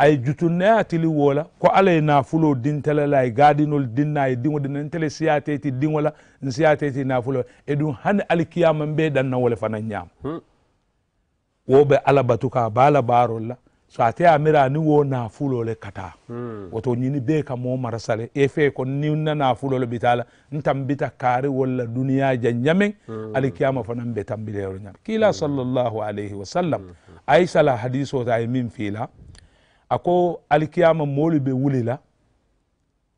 ay jutunne atili wola ko ala ye nafulo dintele la ay gadinol dinna ye dingo dina ntele siyateti dingo la nsiyateti nafulo e ɗum hani alkiyama mbe ɗanna wole fana ñaam hmm. woɓe ala batu ka bala barol la so ate a mira ni wo nafulole kata hmm. woto ñini be ka mo marasale e fe ko ninna nafulole bitala ntan bita kaari walla duniya ja ñamen hmm. alkiyama fanan be tambidero ñam kila sallllahu alayhi wa sallam aysala hadise ota e min fiila a ko alikiyama moolu be wuli la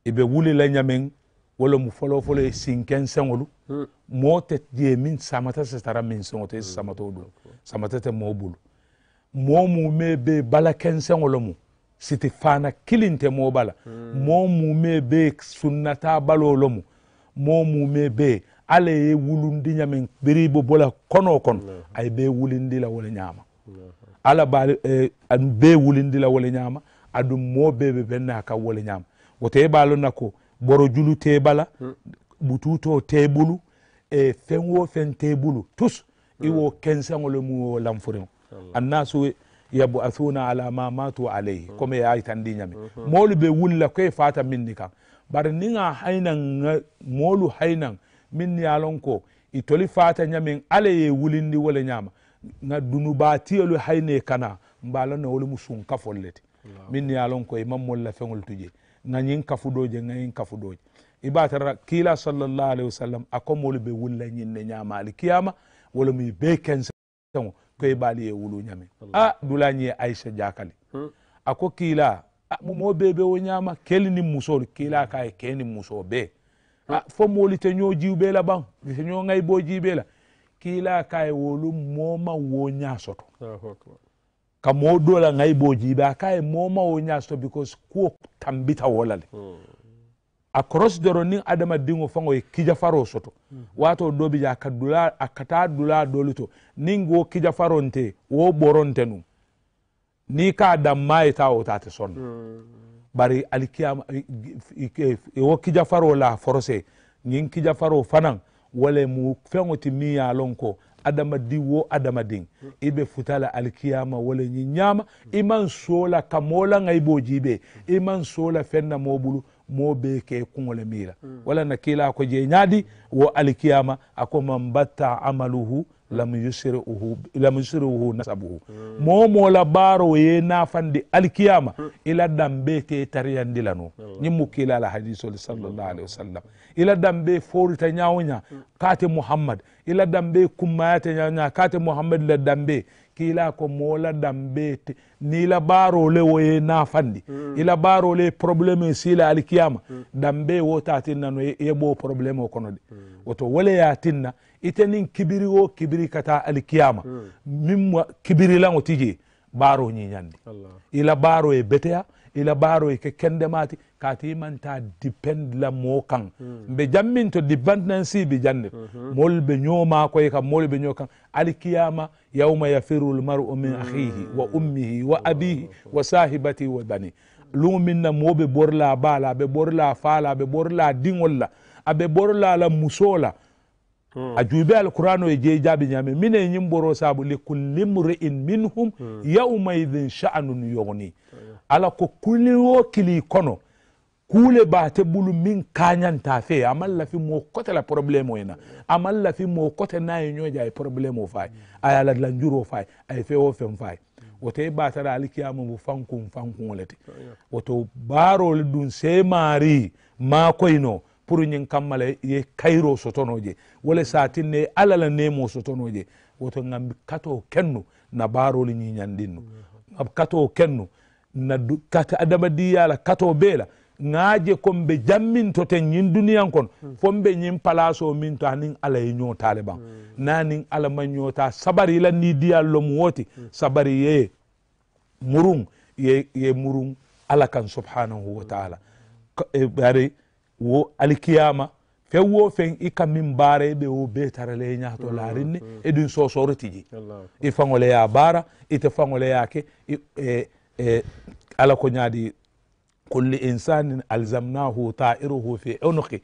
i be wuli la ñameŋ wo lomu folofolo ye sinkeŋ seŋolu hmm. moo te je miŋ samata se tara miŋ seŋo to hmm. i samato dun samata te moo bulu moo mu me be bala keŋ seŋo lomu siti fana kiliŋ te moo bala moo hmm. mu me be sunnata baloo lomu moo mu me be ala ye wulundi ñameŋ biribo bola kono kono ay be wulindi la wo le ñaama ala baali eh, an bee wulindila wole ñaama aɗum mo beɓe benna kam wole ñaama woto e ɓaalonna ko ɓoro julu tebala ɓututo hmm. tebulu e eh, fen wo fen tebulu tous hmm. iwo kensaŋole mum o lamfurin annasu yabu yabathuna ala ma matu alayhi comme hmm. e aytandi ñami moolu ɓe wulla koye fata minni kam bara niga haynan molu haynan min yalon ko itoli fata ñamin alaye wulindi wole ñama na dunubatiyolu hayne kana mbala na wolu musun kafol leti min ni alon ko imam molla fengol tuje ngayin kafudoje ngayin kafudoje ibatara kila sallallahu alaihi wasallam akomolu be wulla nyinne nyama kiyama wala mi be kensa ko e bali e wulu nyame a ah, dulanyi aisha jakali hmm? ako kila ah, mo be be wo nyama kelni musol kila hmm. kay keni muso be hmm. ah, fo moli te nyo jiw be la ban te nyo ngay bo jiw be la kila kaye wolu moma wonya soto ka mo dola ngai boji ba kaye moma wonya soto because ko tambita wolale mm. across doro nin adama dingo fango e kija faro soto mm. wato dobi ja kadula akata dula doluto nin go kija faronte wo boronte nu ni ka damma e tawo tate son mm. bari alikiyama e wo kija faro la forose nin kija faro fanan wala mu fɛnw tɛ min y'a lɔn kɔ adamaden wo adamaden i bɛ futa la alikiyama wala ɲi ɲama i man so la ka mɔɔ la ŋa i b'o jibe i man so la na bulu bee kuŋo le miira mm. wala na ko je ñaadi wo alikiyama ako man batta amaluhu lam yusrihu nasabuhu la baaroo ye nafande alkiyama ila dambe te tariyandila no ñin mu kilala hadisol sallllahu ila dambe forita ñawoña kate mouhammad ila dambe kummayate ñawoña kate muhammad la dambe kila ko mola dambe te nila le wo ye nafandi ila baarole probléme sila alkiyama dambe wo tatinna no yeɓo probléme o kono de woto waleya tinna itenin kibiri wo kibiri ka taa alikiyama hmm. min ma kibirilaŋo ti je baaro ñiñandi ila baaro ye beteya ila baaro ye ke kendemati kati i manta dipend la moo kaŋ hmm. mbe jammin to dibantinan siibi jande mhm. mol be ñooma koye kam mol be ñoo kaŋ alikiyama yauma yafiru lmaru min hmm. akhihi wa ummihi wa abihi wa sahibati wa bani luŋo min na moo be borla a be borla a be borla a diŋol la a be borla la musoo la Hmm. a jube alkurano ya je jabi nyame mine yin boro sabu li kulli mri'in minhum hmm. yawma idhin sha'anun yughni hmm. ala ko kulli wo kili kono kule ba te bulu min kanyan ta fe amal la fi mo kote la problème o ina amal la fi mo kote na yin yo jay problème o fay aya la lanjuro fay ay fe o fai fay wote ba tara bu fankun fankun lati Wato baro dun se mari ma no. pour ñin kammala ye kayro sotono je wala satinne ala la nemo sotono je woto gambi kato kennu na baroli ñiñandin ab kato kennu na kata adamadiyala kato beela ŋaaje kombe jammintoten ñin duniyan kono fombe ñin palaso min to anin ala ye ñootale ban nanin ala ma ñoota sabari la ni diyal lomu woti sabari ye murun ye, ye murun ala kan subhanahu wa taala e, bari wo alikiyama fewo wo fen i ka min baara i be wo bee tara la i ñahato laarin ni i dun soosoro tiji i faŋo le ye a baara ite faŋo le ye a ke ala ko ñaadi kulli insanin alzamnahu ta'iruhu fi unuqi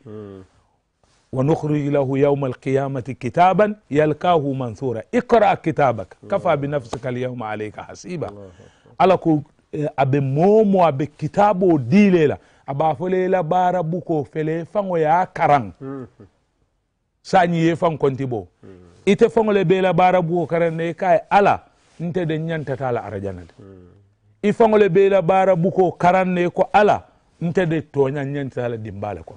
wa nukhrij lahu yawma alqiyamati kitaban yalkahu mansura iqra kitabaka kafa binafsika alyawma alayka hasiba ala ko abe moo mo abe kitaaboo diilee aba fole la bara buko fele fango ya karang sanyi ye fan konti bo ite fango le bela bara buko ne kai ala nte de nyanta la arjana de i fango le bela bara buko ne ko ala nte de tonya nyanta la dimbala ko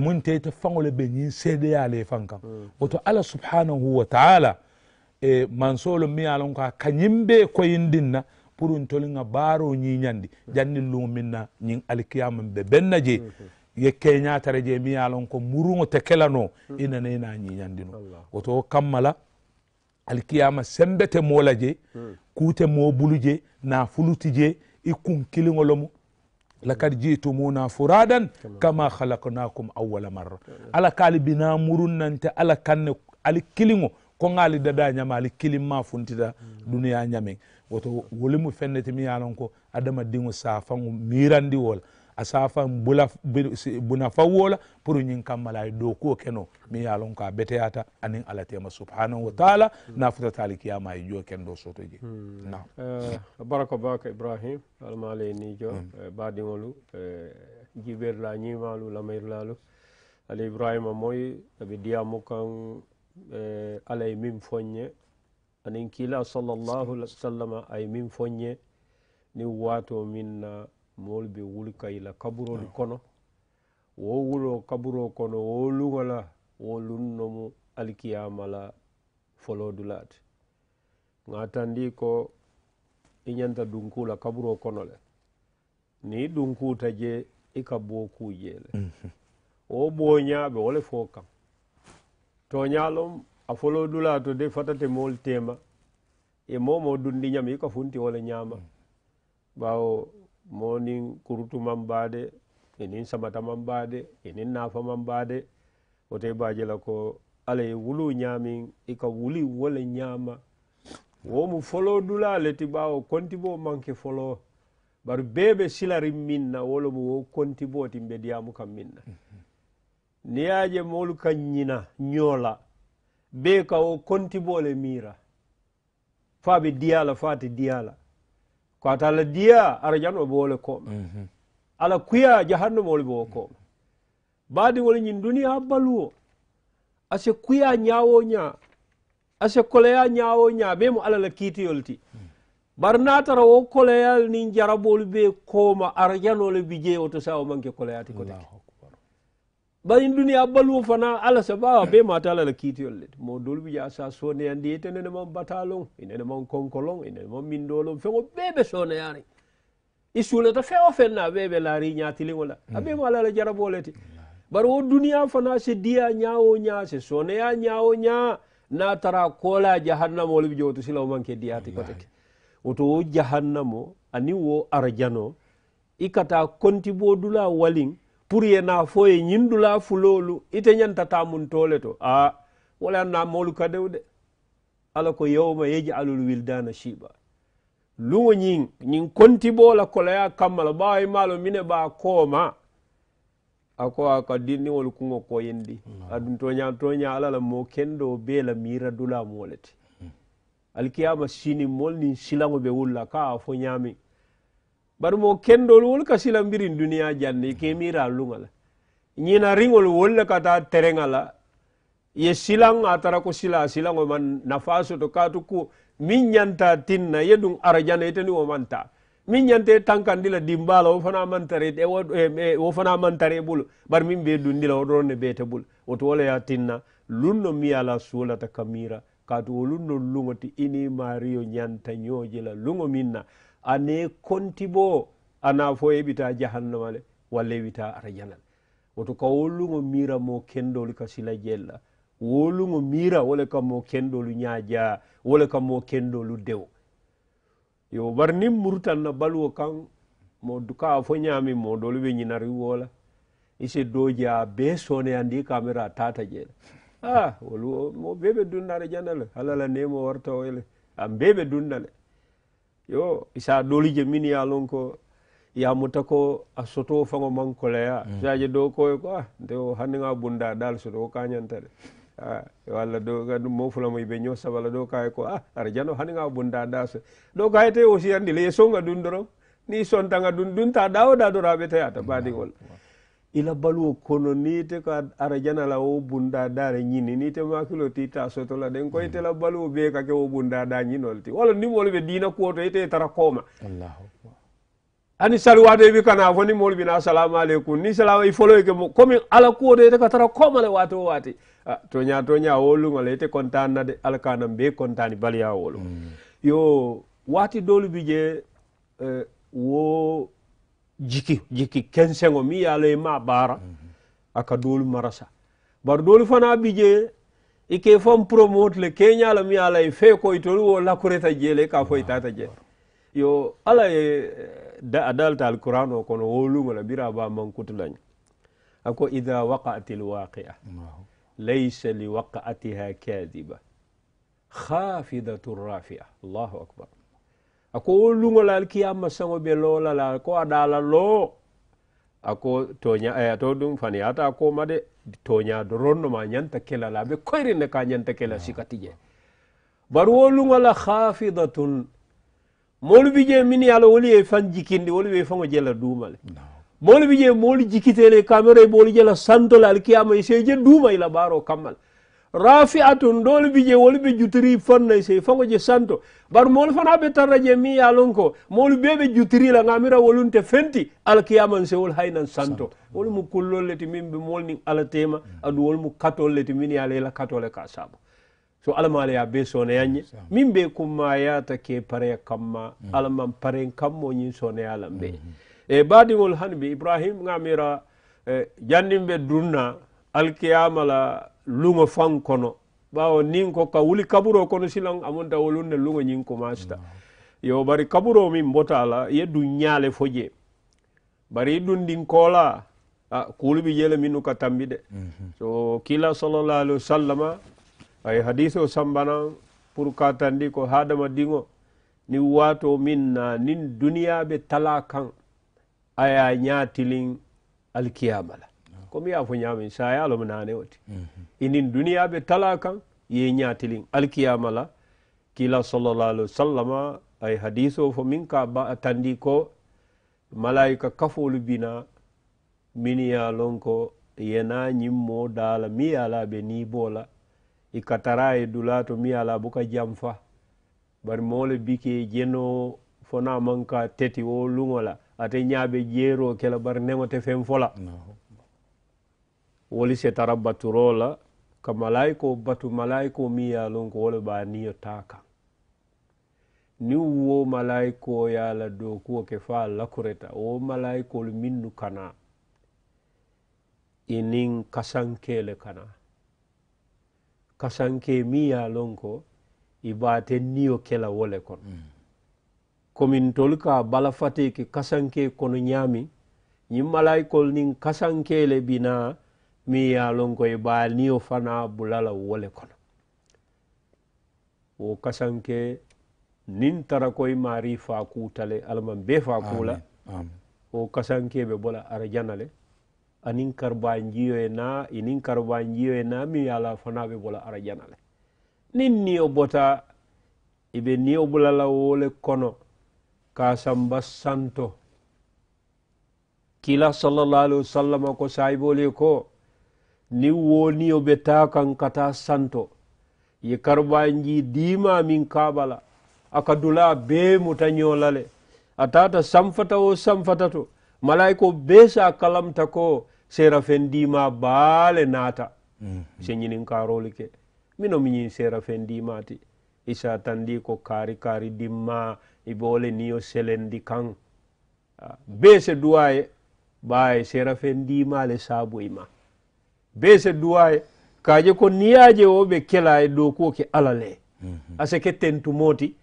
mun te ite fango le be nyin sede ya le fanka woto ala subhanahu wa ta'ala e mansolo mi alon ka kanyimbe koyindinna pour un tolinga baaro ñiñandi jannillumo minna ñin alkiyama ɓe ɓenna je mhm. yekke ñatare je mi yalon ko murugo te kelano mhm. inanayna ñiñandi no woto kammala alkiyama sembete moola je hmm. kuute mobulu je na fuluti je ikkun kilingolomo hmm. lakad jitumuna furadan kama halaknakum awala marra hmm. ala kaali bina murun nante ala kanne ali kilingo ko ngaali dada ñama ali kilimma funtita duniya ñamen woto wolimu fenne ti mi ye lon ko adamadiŋo saafaŋo miirandi wo la a saafaŋ bunafa wo wola pour ñiŋ kamma la a ye dookuwo keno mi ye lon ko a beteyata anin ala tema subhanahu wa taala na futata ali kiyama a e ye kendo soto je na baraka baka ibrahim alama ala ye nijo hmm. eh, baadiŋolu eh, jiberla ñimalu lamayirlalu ala ibrahima moyi abe diyamu kaŋ eh, ala ye miŋ foŋ ñe anin kila sallallahu alaihi wasallam ay min fonye ni wato minna uh, mol be wul kayla kaburo no. Hmm. kono wo wulo kaburo kono wo lugala wo lunno mo alkiyama la folo dulat ngatandi ko inyanta dunkula kaburo kono le ni dunkuta je ikabo kujele mm -hmm. o bonya be wole foka to nyalom a folo dula to de fatate mol tema e momo dundi ñam yi funti wala ñama bawo monin kurutu man bade enin samata man bade enin nafa man bade te baje la ko ale wulu nyami e ka wuli wala wo mu folo dula le ti bawo bo manke folo bar bebe silari minna wolo mu wo kontibo tin be diyamu kan min mm-hmm. na ni be kawo kontibole mira fa be fa te diala ko ata ala dia arajano be wole koma mm -hmm. ala kuya bole bo be wo -hmm. badi wol ñin duniya baluwo ase kuya nyawo nya ase koleya nyawo nya be mo ala la kiitiyol ti mm -hmm. bari n'a wo koleyal nin jarabolu be kooma arajanole bi jee woto sawo manke koleyati kote ɓayin ɗum ya ɓaluwo fana ala sabawa be matala ala kiitiyol led mo dolwiya sa soneyandi yeyte nene mam batalon inene mam konkolon inene mam mindolon fego ɓeɓe soneyani i suulata fe o fenna ɓeɓe laari ñatiligola aɓe mala ala jaraɓolete bar wo duniya fana se diya ñawo ña se soneya ñawo ña na tara koola jahannamo wolɓe jowoto silao manke diyati kotete woto wo jahannamo ani wo arajano i kata contibo dula walin pour ye na fo ye ñindula fuloolu ite ñantata mun tole to a wala na moolu kadew de ala ko yawma yaj'alul wildana shiba luŋo ñiŋ ñiŋ kontiboo koloya kamma la baawo e maalo mine baa kooma a ko a ka dindiŋolu kuŋo koyindi mm. aduŋ toña toña ala la moo kendoo bee la miira dulaa moo le ti mm. alikiyama sini moolu niŋ silaŋo be wulla ka a fo ñaamiŋ bari mo kendol wol ka sila duniya janni ke mira lunga la ñina riŋol wol le ka taa la ye silaŋ a tara ko sila silaŋo man nafa soto kaatu ko min tinna ye arajana iteni wo man taa tankandi la dimba wo fana man tare e wo e, e, fana man tare bulu min be dundi la wo ne beete bulu woto wo le tinna lun no miya la suolata ka mira kaatu wo ini mario ñanta ñooje la luŋo min na ane kontibo ana fo e wita jahannama le walla e wita arjana le woto ka wollugo mira mo kendolu ka sila jella wollugo mira wole ka mo kendolu ñaaja wole ka mo kendolu dew yo bar nin na baluwo kan mo ka fo ñaami mo dolu ɓe ñinari wola ise doji a be soneyandi kamera tata jeela ah wolu mo beɓe dunnare janale halala nemo warta oyle an beɓe dunnale yo isa doli je min ya lon ko yamuta a soto fango mankoleya mm. saje do koye ko ah nde o hanniga bunda dal soto o kañanta de ah, walla do kadu mofulamo yiɓe ño sabala do kaye ko ah ara jano hanniga bunda da so do kaye te aussi andi le songa dun doron ni sontanga dun dun ta dawo da doraɓe teyata baɗigol mm ila baluwo kono ni ite ka arajana la wo bunda dare ñini ni ite makilo ti ta soto la den ko mm. ite la baluwo be ka ke wo bunda da ñinol ti wala ni molu be dina ko to ite tara kooma allahu akbar ani wa de bi kana fo ni bi na assalamu alaykum ni salama i folo ke mo komi ala ko ah, de ka tara kooma le wato wati to nya to nya wolu ma le ite kontan na de ala kanan be contani baliya wolu mm. yo wati dolu bi je eh, wo jiki jiki kenseŋo mi ye a la i maŋ baara mm -hmm. a ka doolu marasa bari doolu fanaŋ bi jee i ka faŋ promote le keeñaa la mi ye a la i fee ko itolu wo lakureta jee le i ka fo i taata jee yo alla ye da, a dalta alkurano kono wo luŋo la bira ba be a mankutu lañ a ko ida waqaati lwaqia laysa liwaqaatiha kadiba khafidatu rafia allahu akbar ako wo luŋol alkiyama sango be lo la la ko adala lo loo ako toña eh, to dum fani yata ko made toña dronno ma ñanta kela la koire ne ka ñanta kela ah. sikati je bari wo luŋola hafidatun moolu bi je min yalo ala wolu e fan jikindi wolu we fango jela dumale moolu bi je mol jikitele kamera e jela santola alkiyama i se je duuma ila baro kamal rafi'atun dole bi je wol be jutiri fanna se fango je santo bar mol fana be tarra je mi yalon ko mol be be jutiri la ngamira wolunte fenti al kiyaman se wol haynan santo wol mu kullol leti min be mol ni ala tema mm. adu wol mu katol leti min ya lela katole ka sabo so alamala ya be sone yanye min be kuma ya ta ke pare kamma mm. alaman pare kammo nyin sone ya lambe mm-hmm. e badimol hanbi ibrahim ngamira e, jandimbe dunna alkiyama la luŋo faŋ kono bawo niŋ ko ka wuli kaburo kono silaŋ amunta wolun ne luŋo ñiŋ kumasita mm. yo bari kaburo miŋ bota la ye duŋñaa ñaale fo je bari i dundiŋ koola a kuulu bi je le minnu ka tambi de mm -hmm. so kila sallallahu alaihi wasallama ay hadiso sambanaŋ pour ka tandi ko hadama dingo ni wato miŋ na niŋ duniyaa be tala kaŋ a ye a alikiyama la ko mi yaa fo ñaamen sayaloma naane wati mhm. inin duniya ɓe tala kan yi ñaatilin alkiyama la kila sallallah alih wa sallama ay hadis o fo min ka ba tandi ko malayika kafolu bina min ya lon ko yena ñimmo daala mi yalaɓe ni boola i katara e dula to mi yala boka jamfa bari mole bike jeno fona manka teti o lugola ate ñaaɓe jeero kela bari nemote fen fola no. woli se tara baturo la ka malayiko batu malaiko mi ye a lon ko wo le be a niyo taa kaŋ wo malayiko ye a la dookuwo ke fo a lakureta wo malayikolu minnu kana inin niŋ kasanke le kana kasanke miŋ ye a niyo kela wole wo kono mm. komin tolu ka balafate ke kasanke kono nyami ni malayikolu niŋ kasanke le binaa min yaalon koye baniyo fana bulala wole kono wo kasanke nin tara koye mari fakutale alama be fakula wo kasanke ɓe bola arajana le anin karba jiyo e na inin karba jiyo e na min yaala fana ɓe bola arajana le nin niyo bota iɓe niyo bulala wole kono ka samba santo kila sallallah alih wa sallama ko sahiboli ko nin woni yo ɓe ta kankata santo ye karɓan ji dima min kaɓala aka dula be muta ñolale a tata samfata o samfata to malayiko be sa kalamta ko sera fen dima baale naata mm -hmm. señinin karolike mino miñin sera fen dimati isa tandi ko kari kari dimma ibole niyo selendi kan be se duwaye baye sera fen dimale saboyima mm -hmm. be se duwaye kaje ko niyaje o ɓe kela e dow kuwo ke alale mhm. ase ke tentumoti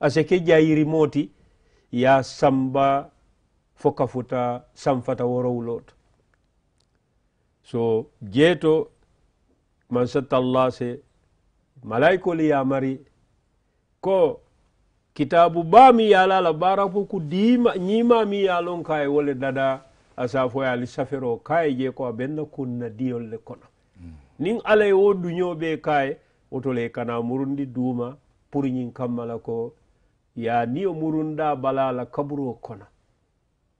ase ke jayirimoti ya samba fo kafuta samfata worowuloto so jeeto man sattallah se malaikol yamari ko kitabu bami yalala bara ku dima ñimami yalon ka wole dada asaa fo ali safero kaye je ko benna na diyol le kono nin alay wo duñoɓe kaye otole kana murundi duuma pour ñin kammala ko ya niyo murunda balala kaburo kono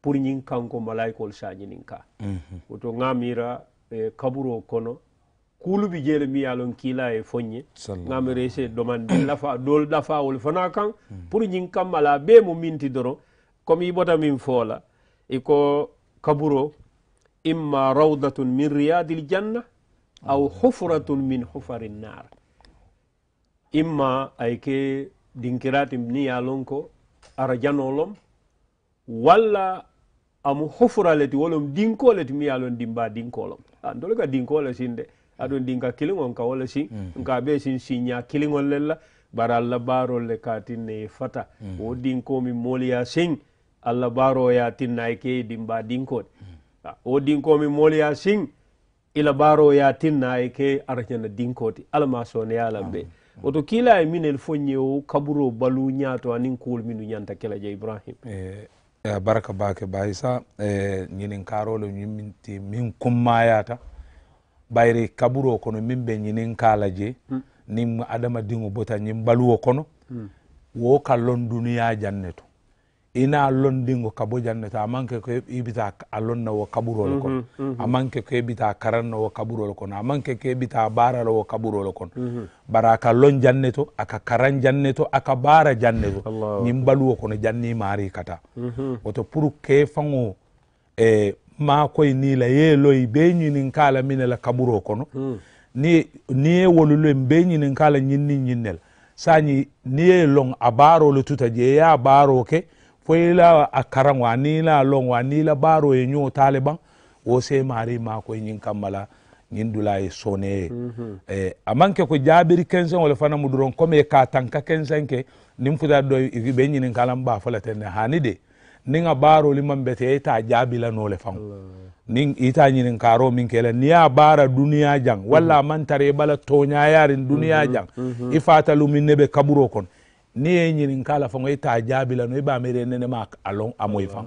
pour ñin kanko malaykol sañinin ka woto mhm. ngamira e kaburo kono bi jeele mi yalon kiila e foñe gamira ese domande lafa dol lafawol fana kan mm. pour ñin kammala be mo minti doro comme yiɓota min foola ko kaburo imma raudatun min riyadi ljanna au hufuratun min hufari nar imma ayke dinkirati ni ya ko ara walla amu hofurale ti wolom dinkole ti mi ye lon dimba dinkolom ah, ndole ka dinkole sin de aɗon dinka kiliŋol ka wala le sin mm. nka be sin siña kiliŋol lella la bari alla le kaatin ne fata wo mm. dinko mi moolu allah baroya tinna ke dimba dinkode ah, o dinkomi molya sin ila baroya tinna ke arjana dinkode alama soneya ɓe woto kila e minel foñe o kaburo balu ñato anin kuwol minu ñanta kela je ibrahim eh, baraka bake bayisa ñinin eh, karolo ñimminti min kummayata bayri kaburo kono min ɓe ñinin kala je hmm. nin adama diŋo bota ñin baluwo kono hmm. wo kallon duniya janne to ina londingo kabo jannata manke ko ibita a lonna wo kaburol kono mm -hmm, mm -hmm. amanke ko ibita karanno wo kaburol a manke ko ibita barala wo kaburol kono mm -hmm. bara aka lon janneto aka karan janneto aka bara janneto ñin baluwo kono janni maari kata mm -hmm. woto pour ke fango e eh, makoy ni la loy be ñinin kala mine la kaburo kono mm. ni ni ye woluloy be ñinin kala ñinni ñinnel sañi ni ye long a baarolu tuta je ya baaro ke foyila a karan wa ni la long wa ni la baro ye nyo taliban wo se mari ma ko nyin kamala nyin dula ye sone mm -hmm. eh amanke ko jabiri kensen wala fana muduron comme ka tanka kensen ke nim fuda do ibi be nyin kalam ba fala tenne hani de ni nga baro li man bete ta jabila no le fam ni ita nyin karo min kele ni ya bara duniya jang wala mhm. man tare bala tonya yarin duniya mhm. jang mm -hmm. ifata lumin nebe kaburo kon ni ye ka la fanko i t'a jaabi la no i b'a miiri ne ne ma a lɔn a moyi fan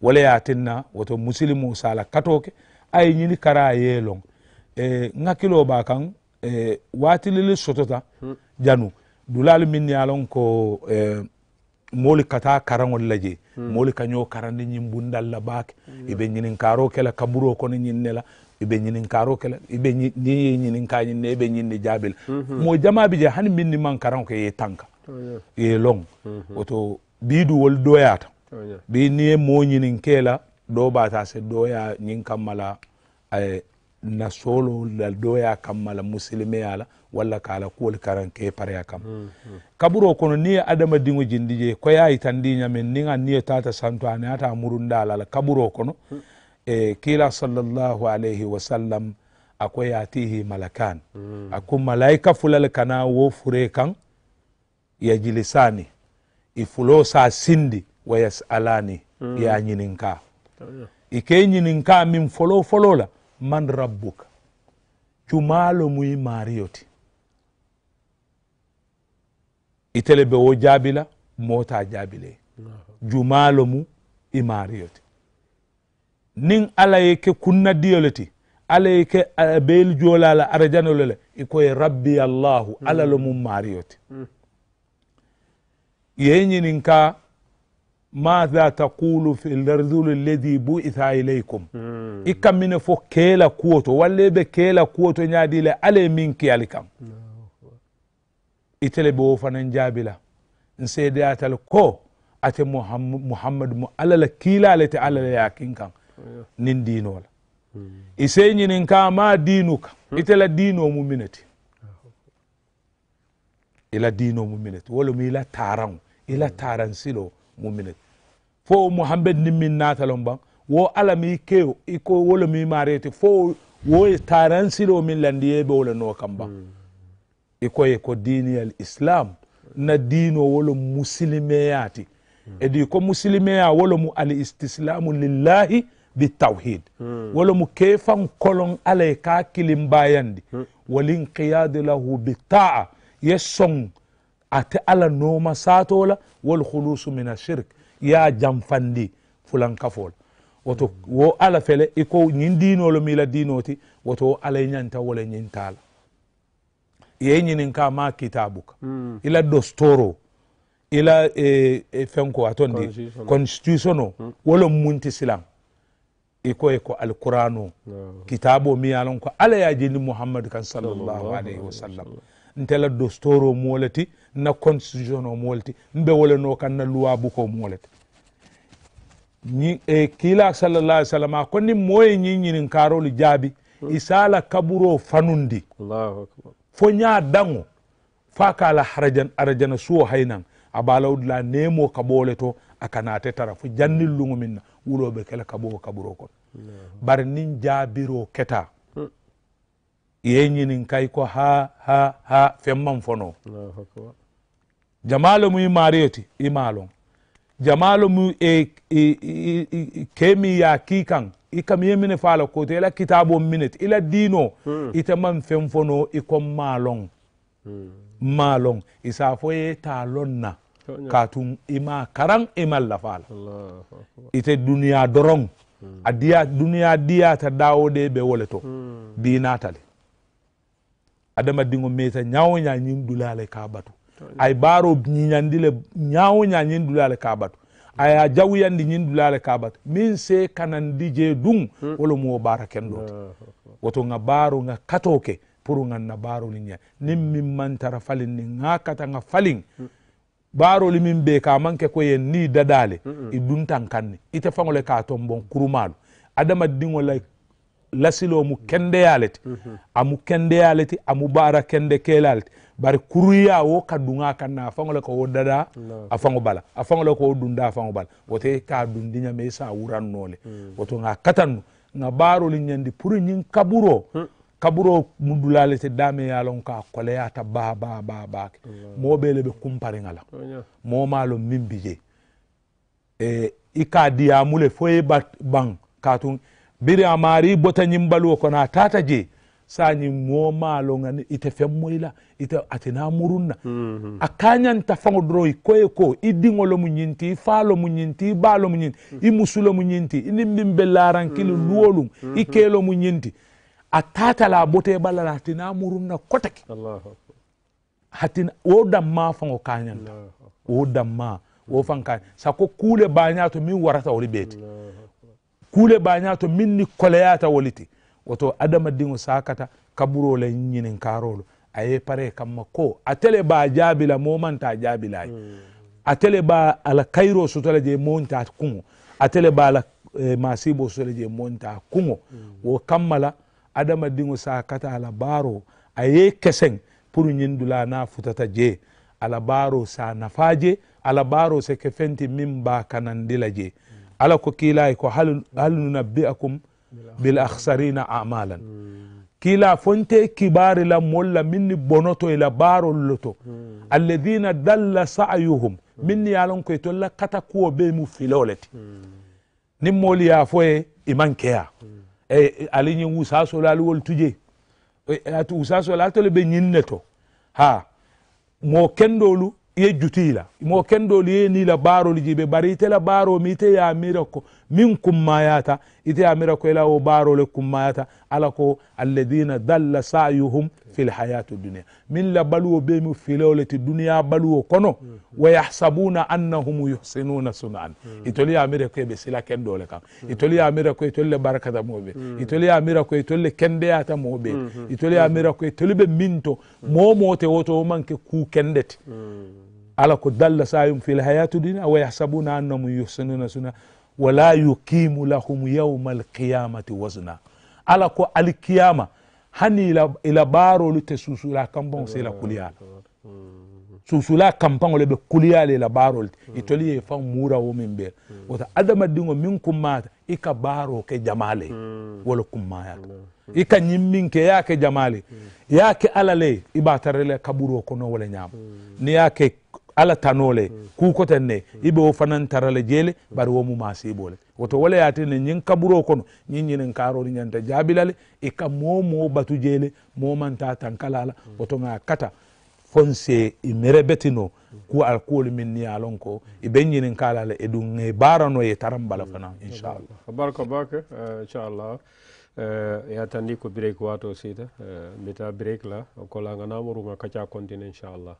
wala y'a tinna woto musilimu sala kato ke a ye ɲini kara a ye lɔn eh, n hakiloo b'a kan eh, waatilili sotota hmm. janu dulaali min ye a lɔn ko eh, moolu ka taa karaŋol la je mm. moolu ka ñoo karandi ñiŋ bundal la baake mm. i be ñininkaaroo ke la kaburoo kono ñiŋ ne la i be ñininkaaroo ke la i be niŋ ye ñininkaa ñiŋ ne i be ñiŋ ne jaabi la mm -hmm. moo hmm, hmm. jamaa bi je hani miŋ ni maŋ karaŋo ke ye tanka ye long woto wol doyata bi ni ye moo ñinin kela do doo baata se dooya ñin kamma la nasolo la doya kamma musilimeya la walla ka la kuwol karan ke pareya kam hmm, hmm. kaburo kono ni e adama dingo jindi je ko yayi yitandi ñamen ni a ni e tata santo ani ata murunda la la kaburo kono hmm. e kila sallallahu alayhi wa sallam ako yatihi malakan ako malaika fulal kana wo fure yajilisani ifulo sa sindi wa yasalani mm. ya ɲininka oh, yeah. ike min folo folo la man rabuka cumalo muy mariyoti itele be wo jaabi la moo ta jumalo mu i nin ala ye ke kunna diyo ti ala ye ke eh, beel jolala la le i koye rabbi allahu mm. ala lo mu mariyo mm. yeñininka matha ta fi lrasulu alladi bu isa ilaikum hmm. i mine fo kela kuwoto walle be kela kuwoto kuwo to ale min kiyali kam itele ɓe wo fanan jaabila n seedeyatal ko ate muhammadu mu alala ale te alala yakin kan nin dino la. Hmm. i señinin ka ma diinu ka itela diino mu minati ila diino mu minati wala mu ila taraŋo ila taransilo muminin fo muhammed nimmin natalon ban wo mi keyo iko wolo mi mareti fo wo taransilo min landi yeɓe wolo no kam ban hmm. Iko ikoye ko al islam na dino wolo musilimeyati hmm. edi ko musilimeya wolo mu al istislamu lillahi bi tawhid. Hmm. wolo mu kefan kolon ala ka kilimbayandi mm. walinqiyadu lahu bitaa ye song ate ala nooma saato la walhulusu min ashirk ya janfandi fulankafola woto wo ala fele iko ñin diinolo mila diino ti woto wo ala ñanta wala ñintala ye ñinin ka ma kitabuka mm. ila dostoro ila e, e, fenko atondi constitution o mm. wala munti silan iko e ko alqur'an o no. kitabo mi yalon ko ala ya jindi muhammadu kan sallallahu alaihi wasallam ntela dostoro mo na constitution mo le ti mbe wole no kan na loi bu ko mo ni e kila sallallahu alaihi wasallam ko ni moye ni nyi karoli jaabi isala kaburo fanundi allahu akbar fo nya dango fa kala harajan arajana suwo haynan abalawdula nemo kaɓole to akanate tara fo jannillugu minna wuloɓe kala kaɓo kon bari ni Jabiro keta yeñinin kay ko ha ha ha femman fono jamalo mu mariyeti imalon jamalo mu e kemi ya ki kan ikam yemine fala kote ila kitabo minet ila dino itaman fem fono ikon malon malon isa foye talonna katun ima karan imalla fala ite duniya doron adiya duniya diyata dawode ɓe woleto binatale hmm. adamadiŋo meta ñawo ña ñiŋ dula le ka batu ay baaro ñiñandi le ñawo ña ñiŋ dula ka batu aya a jawuyandi ñiŋ dula le ka batu min se kanandi je duŋ hmm. wo lo baara kendo ah, ah, ah. woto ŋa baaro ŋa kato ke pour ŋa na baarolu ñe niŋ hmm. min maŋ tara falin ni ŋa kata ŋa faliŋ hmm. baarolu min be ka maŋ ke ko ye niŋ i dadaale i duntaŋ kaŋ ite faŋo le ka tombon toŋ boŋ kurumaalu adamadiŋo la lasilo mu kendeyalete amu kendeyalete amu bara kende kelalete bari kuruya wo kadunga kanna afango le ko wo dada afango bala afango le ko wo dunda afango bala wote ka dundi nyame sa wuran nole mm. woto nga katanu nga baro li nyandi pour nyin kaburo hmm. kaburo mudulale te dame yalon ka koleyata ba ba ba ba mobele be kumpare ngala oh, mo malo mimbije e ikadi amule foye bat bang katun biri a maari bota baluwo kono a tata je sañi momalogani ite femmoyla ite atina murunna mm-hmm. a kañanta faŋo doroy koye ko i diŋolo mu ñinti i faalo mu ñinti i mm-hmm. imusulo mu ñinti i musulo mu ñinti i nimbin be larankili mm-hmm. luwolum i mu ñinti a la bote balala hatina murunna kotake hatin wo damma faŋo kañanta wo damma wo faŋ kaña sako kuule bañato min warata woli beeti kule bañato min ni koleyata woliti woto adamadiŋo sakata kaburo la ñinin karolu a pare kamma ko atele ba jaabila mo manta mm. atele ba ala kayiro sotole je monta kuŋo atele ba ala e, masibo sotole je monta kuŋo mm. wo kammala la adamadiŋo sakata ala baaro aye ye keseŋ pour ñin dula na futata je ala baro sa nafa je ala baaro se fenti min ba kanandi la je mm. ala ko kiilay ko hal nunabbi'akum bil akhsarina amalan kila fonte kibari la molla minni bonoto ila barol loto alladhina dalla sa'yuhum minni yalon ko tolla kata kuwo be mu filoleti nin moli ya foye iman keya e alinyin wusa sola alwol tuje atu wusa sola atole be nyinne to ha mo kendolu yejjutiila mo kendol yenila baarol jiɓe bara itela baaromi ite yamira ko min kummayata ite yamira ko ela o baarole kummayata ala ko alladina dalla sayuhum fi lhayati dunia min la baluwo be mi filewle ti duniya baluwo kono wa yahsabuna annahum yuhsinuna sunan itoli yamira ko eɓe sila kendole kam itoli yamira ko itolle e barakata moɓe itoli yamira ko itolle e kendeyata moɓe itoli yamira ko itoli e ɓe minto momote woto womanke ku kendete ala ko dalla sayum fi lhayati dunia wayahsabuna annahum yuhsinuna suna wala yuqimu lahum yauma alqiyamati wazna ala ko alkiyama hani ila, ila baarolu te susula kambaŋo se mm, kuliyala mm, mm. susula kampaŋo le be kuliyale ila baarolu te mm. itolu ye faŋ mura wo meŋ beela mm. wota adamadiŋo miŋ kummaata i ka baaro ke jamale le mm. wo le kummayata i ka ñiŋ ke ye a ke jama ye a ke ala le i be a tara le kaburoo kono wo le ñaama mm. niŋ ye a ke ala tanole ku ne ibe wo fanan tarale jele bari wo mu masibole woto wala yate ne ñin kaburo kono ñin ñinen karori ñanta jabilale e ka mo mo batu jele momanta manta tankalala woto nga kata fonse i mere betino ku alkol min ni alon ko i be ñinin e ɗum e barano ye tarambala fana inchallah baraka baka eh, inchallah eh, yatandi ko break wato sita eh, mbita break la nga kaca continue inchallah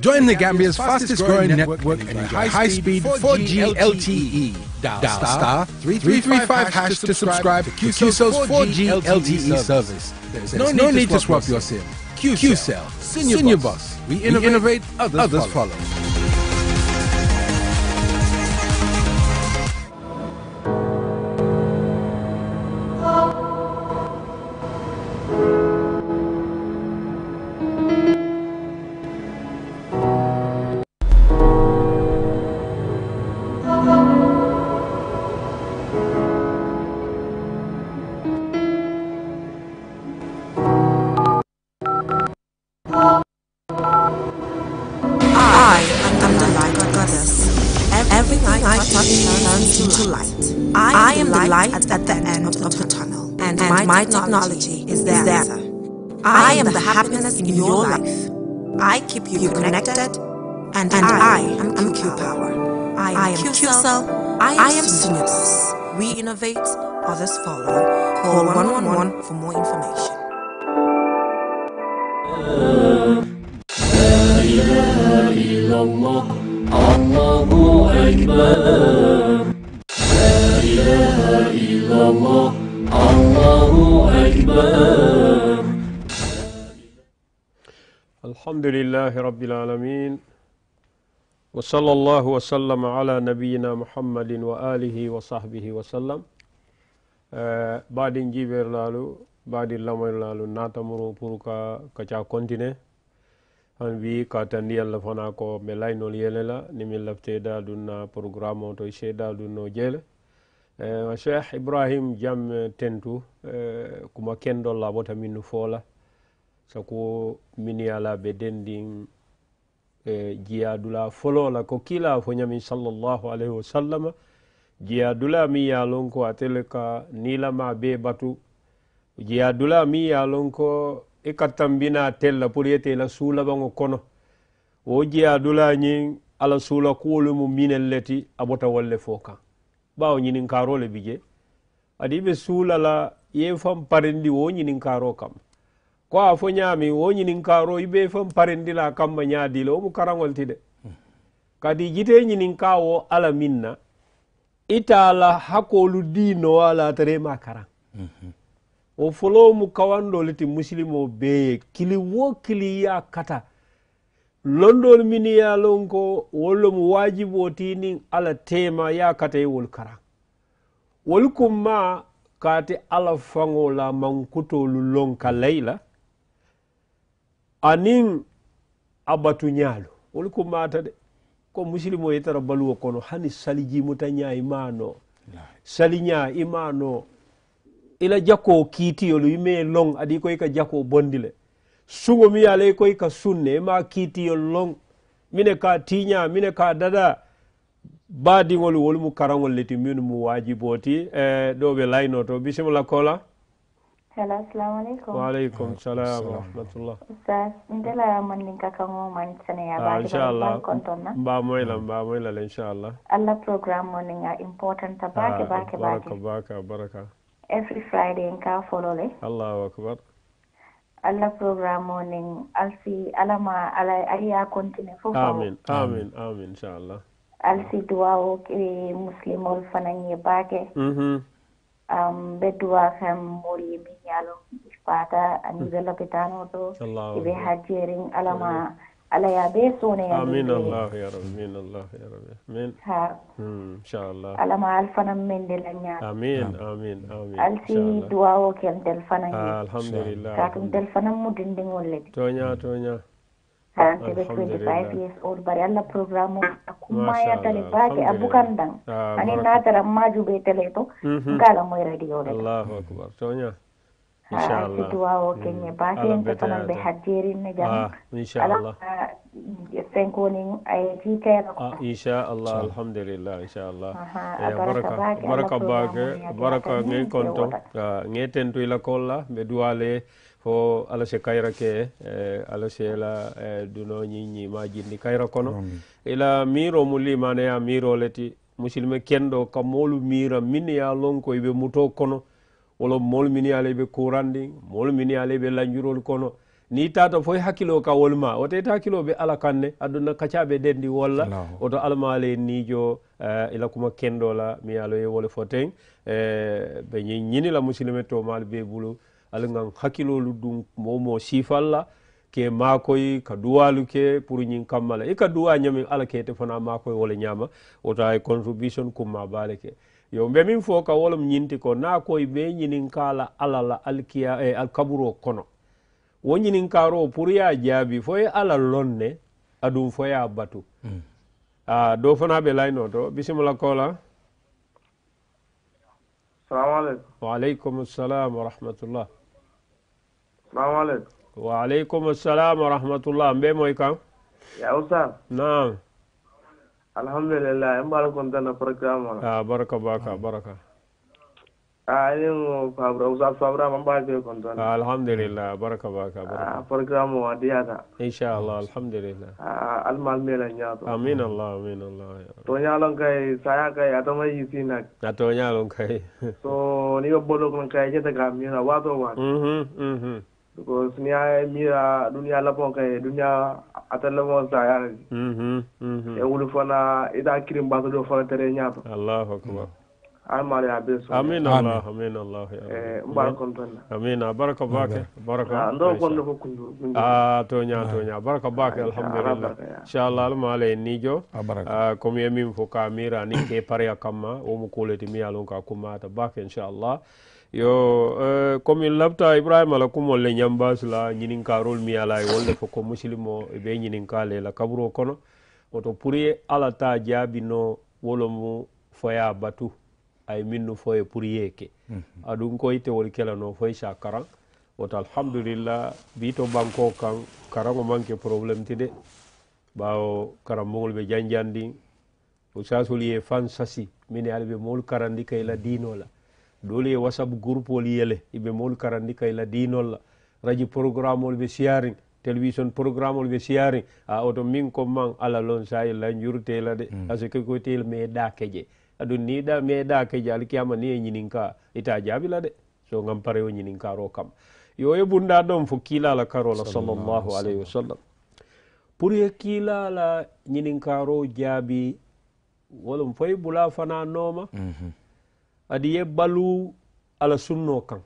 Join the Gambia's fastest growing network and enjoy high speed 4G LTE. Dial star 335 hash to subscribe to QCell's 4G LTE service. There's no need to swap your SIM. QCell, send boss. We innovate, others follow. more information. لا إله إلا الله الله أكبر لا إله إلا الله الله أكبر الحمد لله رب العالمين وصلى الله وسلم على نبينا محمد وآله وصحبه وسلم نجيب jiɓerlalu badi lamaylalu natamuru pour ka kaca continue han wi ka tandi allah fana ko mi laynol yele la nimin lafte ɗum na programme o to seeda ɗum no jeele eh, cheikh ibrahim jam tentu eh, kuma kendol bota minu fola foola sako min yala ɓe dendin e eh, jiyaɗula folola ko kila fo ñamin sallllahu alayhi wasallama sallama dula mi yalon ko atele ka nilama be batu jeya dula mi ya lon ko i e kattanbina tella pour yete ila sulabaŋo kono wo jeya dula ñin ala sula kuwolu mu minen leti a bota wolle fo kaŋ bawo ñininkaro le bije adi be sula la ye fan parindi wo ñininkaro kamma ko a fo ñami wo ñininkaro i be fan parindi la kamma ñadile wo mu karaŋol ti de kadi jite ñininka wo ala min na ita la hakolu dino ala tarema karaŋ mm -hmm. o folo mu kawanɗole ti musilimo beye kili wo kili ya kata londol mini ya lon ko wollo mu wajibo tinin ala tema ya kata ye wol karan wol kumma kate ala faŋo la mankutolu lon ka layla anin a batuñaalu wolu kummata de ko musilimo ye tara baluwo kono hani salijimuta ña imano saliña imano ila jako kiitiyolu ime long adi ko ika jako bondile sugo mi yalay ko ika sunne ma kiitiyol long mine ka tiña mine ka dada baadiŋolu wolu mu karaŋol le ti minnu mu waajiboo ti eh, do be layino to bisimila kola hello assalamu alaikum wa alaikum salam wa rahmatullah ustaz ndela mandin ka kango man sene ya ah, ba insha Allah ba moy la ba moy la insha Allah program programme mo nga important ta baake baake baake ah, baraka baraka baraka every friday nka folole le akbar alla programme o nin alsi alama ala aliya continue fo amin amin alsi duwa o e muslimol fanan ye um, mhm. ɓe duwa kam mori min yalo fata ani ɓe lopitano ɗo eɓe alama mm -hmm amin allah ya rabbi min allah ya rabbi min ha inchallah alama alfanan min de la ñaat amin amin amin alsi duwawo ken del fanan ye alhamdulillah katum del fanan mu dindiŋol le di toña toña harante ɓe 25 years old bari allah programme a kummayatale baake a bukan dan ani natara maju ɓe télé to nkala moy radio le allahu akbar toña duwawo keñe baten to konon ɓe hajjerinne jam inchallah fenko woni ay jiiteɗo alhamdulillah inchallah baraka bake baraka ngey konto ngey tentoy la kolla ɓe duwale fo ala kayra ke eh, ala se la eh, duno ñiñi ma kayra kono ila miro mu limaneya miro leti musilme kendo ka moolu mira min ya lonko iɓe muto kono wala moolu mini ye a la be kurandi moolu mini ye i be kono ni tata foy hakkilo ka wolma wote ita hakkilo be ala kanne aduna kacaɓe dendi walla oto almale nijo uh, ila kuma kendola mi alo ye wole foten uh, eh, ɓe ñinila musilime to mal be bulu ala gan hakkilolu dum momo sifalla ke makoy ka duwalu ke pour ñin kammala e ka duwa ñamin ala kete fana makoy wole ñama wota ay contribution kumma baale ke yo mbe min fo ka wolum ñinti ko na koy be ñininkala ala la alkiya e eh, alkaburo kono wo ñininkaro pour ya jaabi fo ye ala lonne aɗum fo ya batu mm. a ah, do fana ɓe layno to bisimilla kola salamualeykum alaykum salam wa rahmatullah salamualeykum waaleykum salam wa rahmatullah mbe moy kan ya ustan naam alhamdulillah n b'ala kɔni ta nafara kira baraka b'a ah, baraka. aa ne ko fabra musa fabra ma n ah, alhamdulillah baraka baka kan baraka. aa fara a di yan ta. insha allah alhamdulillah. aa hali allah amiina allah. tɔɲalɔn ka saya kay atama adama ah, y'i a toñalon kay so n'i bɛ bɔ dɔ kɔnɔ ka ye i ɲɛ na o b'a sɔrɔ wa because n'i y'a ye duniya labanw ka ye duniya a tɛ labanw saya la de e wulu fana i t'a kirin bato fana tɛrɛ ɲɛ dɔn alahu akubar amari a bɛ sɔn amina allah amina allah n b'a kɔntɔn na amina baraka ba kɛ baraka n dɔw kɔni ko kunju aa to ɲa to ɲa baraka ba kɛ alhamdulillah inshallah alma ala ye nijo komi ye min fo ka mira ni ke pariya kamma o mu kole ti mi yalon ka kuma ta ba kɛ inshallah yo comme eh, in labta ibrahima ala kumolle ñambasula ñininkarol mi ala e wolle fo ko musilime o e ɓe ñininkale la kabro kono oto pouri ala ta jaabino wolomu foya batu ay minno foye pouryeke aɗum mhm. ko yitte wol kelano foye sa karan woto alhamdoulillah mbi to banko kan karan o manque probléme ti de ɓawo karanbogol ɓe janjanndi o sasolye fan sasi mine aɗaɓe mool karandi kayla dinola dole e whatsapp groupe ol yele yimɓe mawlu karandi kayla dinolla radio programme ol ɓe siyaring télévision programme ol ɓe siyaring a oto min ko man ala lon sayilla jurtela de hmm. asa ke kotel meeɗa keƴe aɗum niɗa ɗa meeɗa keƴe alkiyama ni e ñininka ita jaabila de so gam pare o ñininkaro kam yo e bunda ɗon fo kiilala karola sallllahu alayhi wa sallam pour ye kiilala ñininkaro jaabi wolum foye bula fana nooma mm -hmm adi ye balu ala sunno kan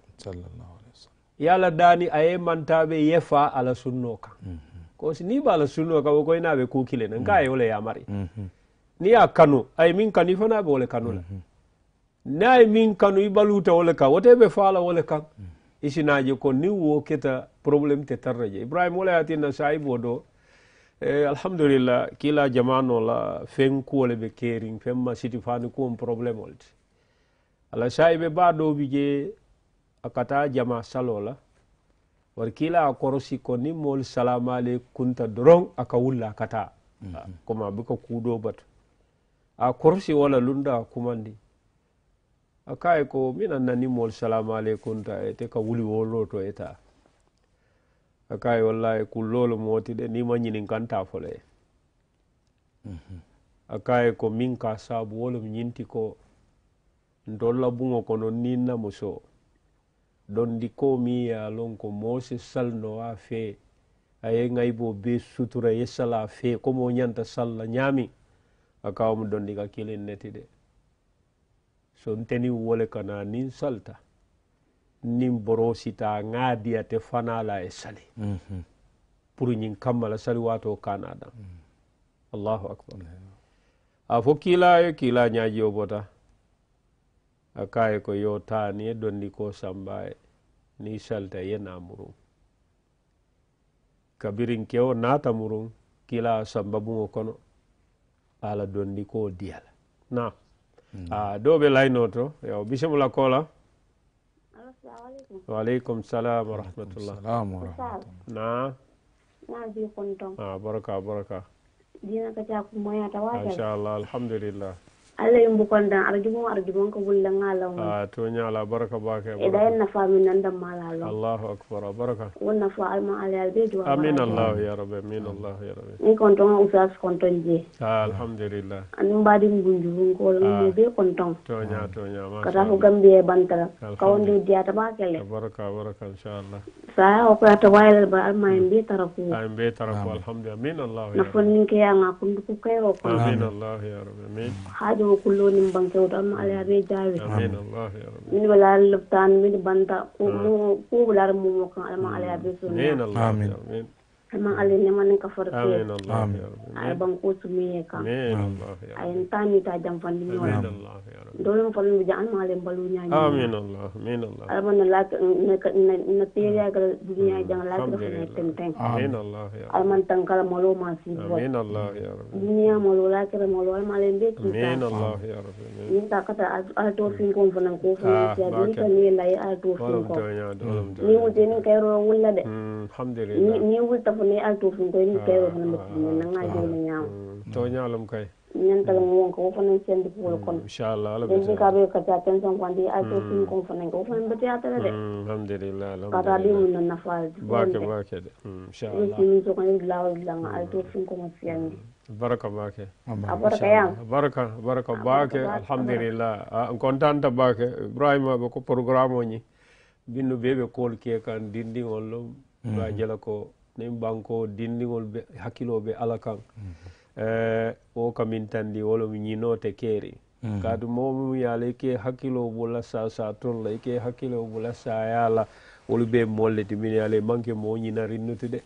ye ala dani a ye mantaɓe ye fa ala sunno kan mm -hmm. kosi ni ba ala sunno kan wo koy naɓe kukile kile na nka mm -hmm. ye wo yamari mhm. ni ya kanu a min kanu i fanaɓe wo le kanu la mhm. ni a min kanu i baluta wo le kan wote be fa ala wo le kan mhm. isinaje ko ni wo keta probléme te tarra je ibrahima wo le yatinna sahibo do Eh, alhamdulillah kila jamano la fen kuwole ɓe keering fen ma siti fani kuwon probléme olti ala saibe ba do bi akata jama salola la war kila a korosi ko ni mol salamale kunta doron aka wulla kata mm -hmm. Ah, buka kudo bat a korosi wala lunda kumandi akaye ko minan nani mol salamale kunta ete ka wuli wolo to eta akaye wallahi kullolo moti de ni ma kanta fole mm -hmm. ko min ka sabu wolum nyinti ko ndolla buŋo kono niŋ na muso dondi ko miŋ ye a loŋ ko moo si salino a fee a ye ŋayibo bee sutura ye sala a fee komo ñanta salla ñaami a kawomu dondi ka kiliŋ ne ti de so nteniŋ wo le kana niŋ salta niŋ boroo sita a ŋa diyate fana la a ye sali mm-hmm. pour ñiŋ kamma la sali waatoo kaana daŋ mm. allahu akbar mm-hmm. a fo kiila yo kiila ñaaji o bota akaye ko yo taan ye ko sambaye ni salta ye na murun kabirin kewo naata murun kila sambabuŋo kono ala donni ko diyala na mm. a ah, doo be layno to yo bisimula kola waaleykum salam warahmatullah na ah, baraka baraka inshallah alhamdulillah allah yimbo kondan arjumo arjumon ko wulla ngalawma ah, a toñala baraka bake eɗa eh, henna famin nandan malalo allahu akbar a ah, baraka wonna fa alma alayal ɓe jowa amin allahu ya rabbi amin allahu ya rabbi ni kon ton usas kon ton je a ah, alhamdulillah anin mbaɗin gunjurunkol mimo be kon ton toña toña ma kata fo gambiye bantara kawonde diyata ma kele eh. baraka baraka inchallah sa operata wayla ba alma en mbi tara ko ay mbi tara ko alhamdulillah min allah ya nafon nin ke anga kundu ko kay o ko amin allah ya rabbi amin haajo ko loni banke o amma ala be jaawi amin allah ya rabbi min wala luptan min banta ko mo ko wala mo mo kan alma ala be sunna amin allah amin kama ale nema Amin. Ay bang kusumi ka. Amin. Ay tani ta jam fandi ni wala. Dolem fandi bi jan male balu nya. Amin Allah. Amin Allah. Ay man la na tiya ga jang la ka fani ten ten. Amin Allah tang kala molo ma si bo. malo Allah malo rabbi. Dunya molo la ka ta ka ta al fanan ko fani ya ni ta ni la ya al to fin Ni mo wulla de. Ni wulla fo ne altu fun ko ni kay wona matti ni na nga jey na to nyaalum kay nyan tala mo won ko fo ne di fo kon inshallah ala bi ka be ka ta ten son kwandi altu fun ko fo ne ko fo ne batti ata de alhamdulillah alhamdulillah ka ta di mun na fa baake baake de inshallah ni ni ko ni lawo la nga altu fun ko mo fiyan baraka baake baraka yam baraka baraka baake alhamdulillah an ah, kontanta baake ibrahima ah, be ko programme o binnu bebe kol ke kan dindi on ba jela ko nin banko dindiŋol be hakkilo be ala kaŋ wo ka min tandi wo lomu ñinoo te keeri kaatu moo mu ye a la i ke hakkiloo bula saasaatoŋ la i ke hakkiloo bula saayaa la wolu bee moolu le ti minnu ye a i maŋ moo ñina rinnuti de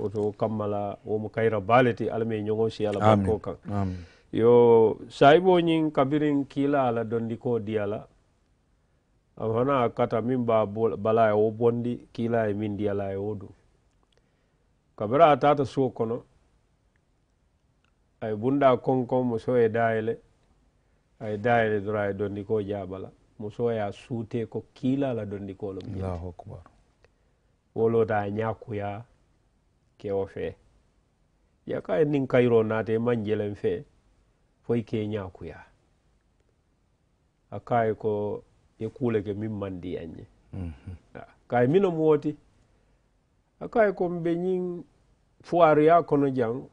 woto mhm. ah, wo kamma la wo mu kayira baa le ti alla ma ye ñoŋo si ala bankoo kaŋ yo saayiboo ñiŋ kabiriŋ kiila a la dondikoo diya la a fana a kata miŋ be a bala a ye wo bondi kiila ye miŋ diya la a ye wo duŋ kabira a taata suo kono a ye bunda konkon muso ye dayele a ye dayele dora a ye dondiko jabala muso ye a suute ko kiila la dondikolo mu wolota a ñakuya kewo fee yaka ye nin kayiro naate manjelen maŋ jeleŋ fee fo i ke ñakuya a ka ye ko i kuule ke min maŋ diyaŋ mhm. ye ka mino mu woti akaye ko mbe ñin ya kono jang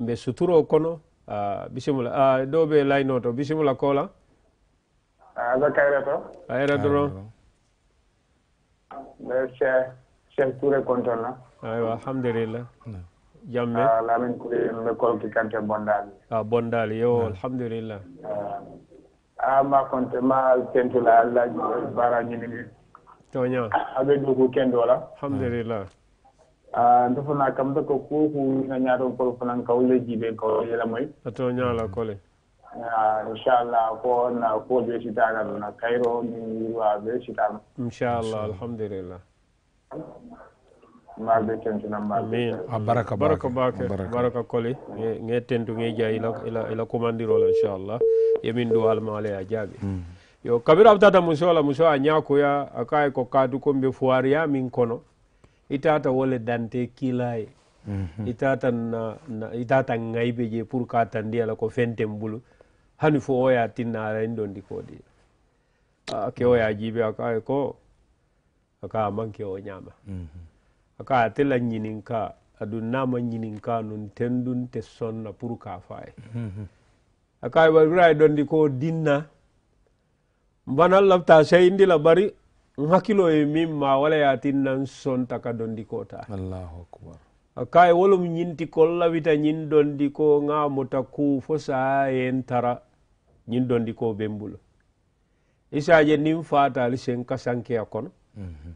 mbe suturo kono uh, bisimula uh, do be to bisimula kola aza kayreto ayreto ron mbe che cheikh touré konton la aywa alhamdulillah jamme lamin kule mbe kolki kante bondali a bondali yo alhamdulillah a ma konte ma tentula allah bara ni toña aɓe ɗo ko kendo wala alhamdulillah ah, ndefana kam da ko kuku ñaña toon kono fanan kawle jiiɓe kawle yelamoy a toñala kole ah, inchallah ko na ko ɓe sitaka na kayro ni yirwa ɓe sitano inchallah alhamdulillah mbaɓe tentinamma amin a ah, baraka baraka bake baraka kole ŋe tentu ŋe ja ila ila commandirola inchallah yemin du alma a ya jaaɓi mm yo kabiri a musola muso la muso a ñakuya a ka ko kadu ko mbe fuwariya min kono itata wole dante kilay mm -hmm. itata na, na, itata tata be je pour ka tandi a la ko fenten bulu hanu fo oya tinna ara in dondi ko di a ke oya jibe akai ko aka man ke mm mhm. -hmm. aka atela ate la ñininka aduŋ na ñininka nun tendun te sonna pour ka fay mm -hmm. akai wa rai barira ye ko dinna mbana lafta sayindi la bari n ye min ma wala ye tin nan sonta ka dondi kota allahu akbar akaye wolum ñinti la wita ñin dondiko ko nga muta ku fo saa yen tara ñin dondiko ko bembulo isaje nin fatali sen kasankeya kono mm -hmm.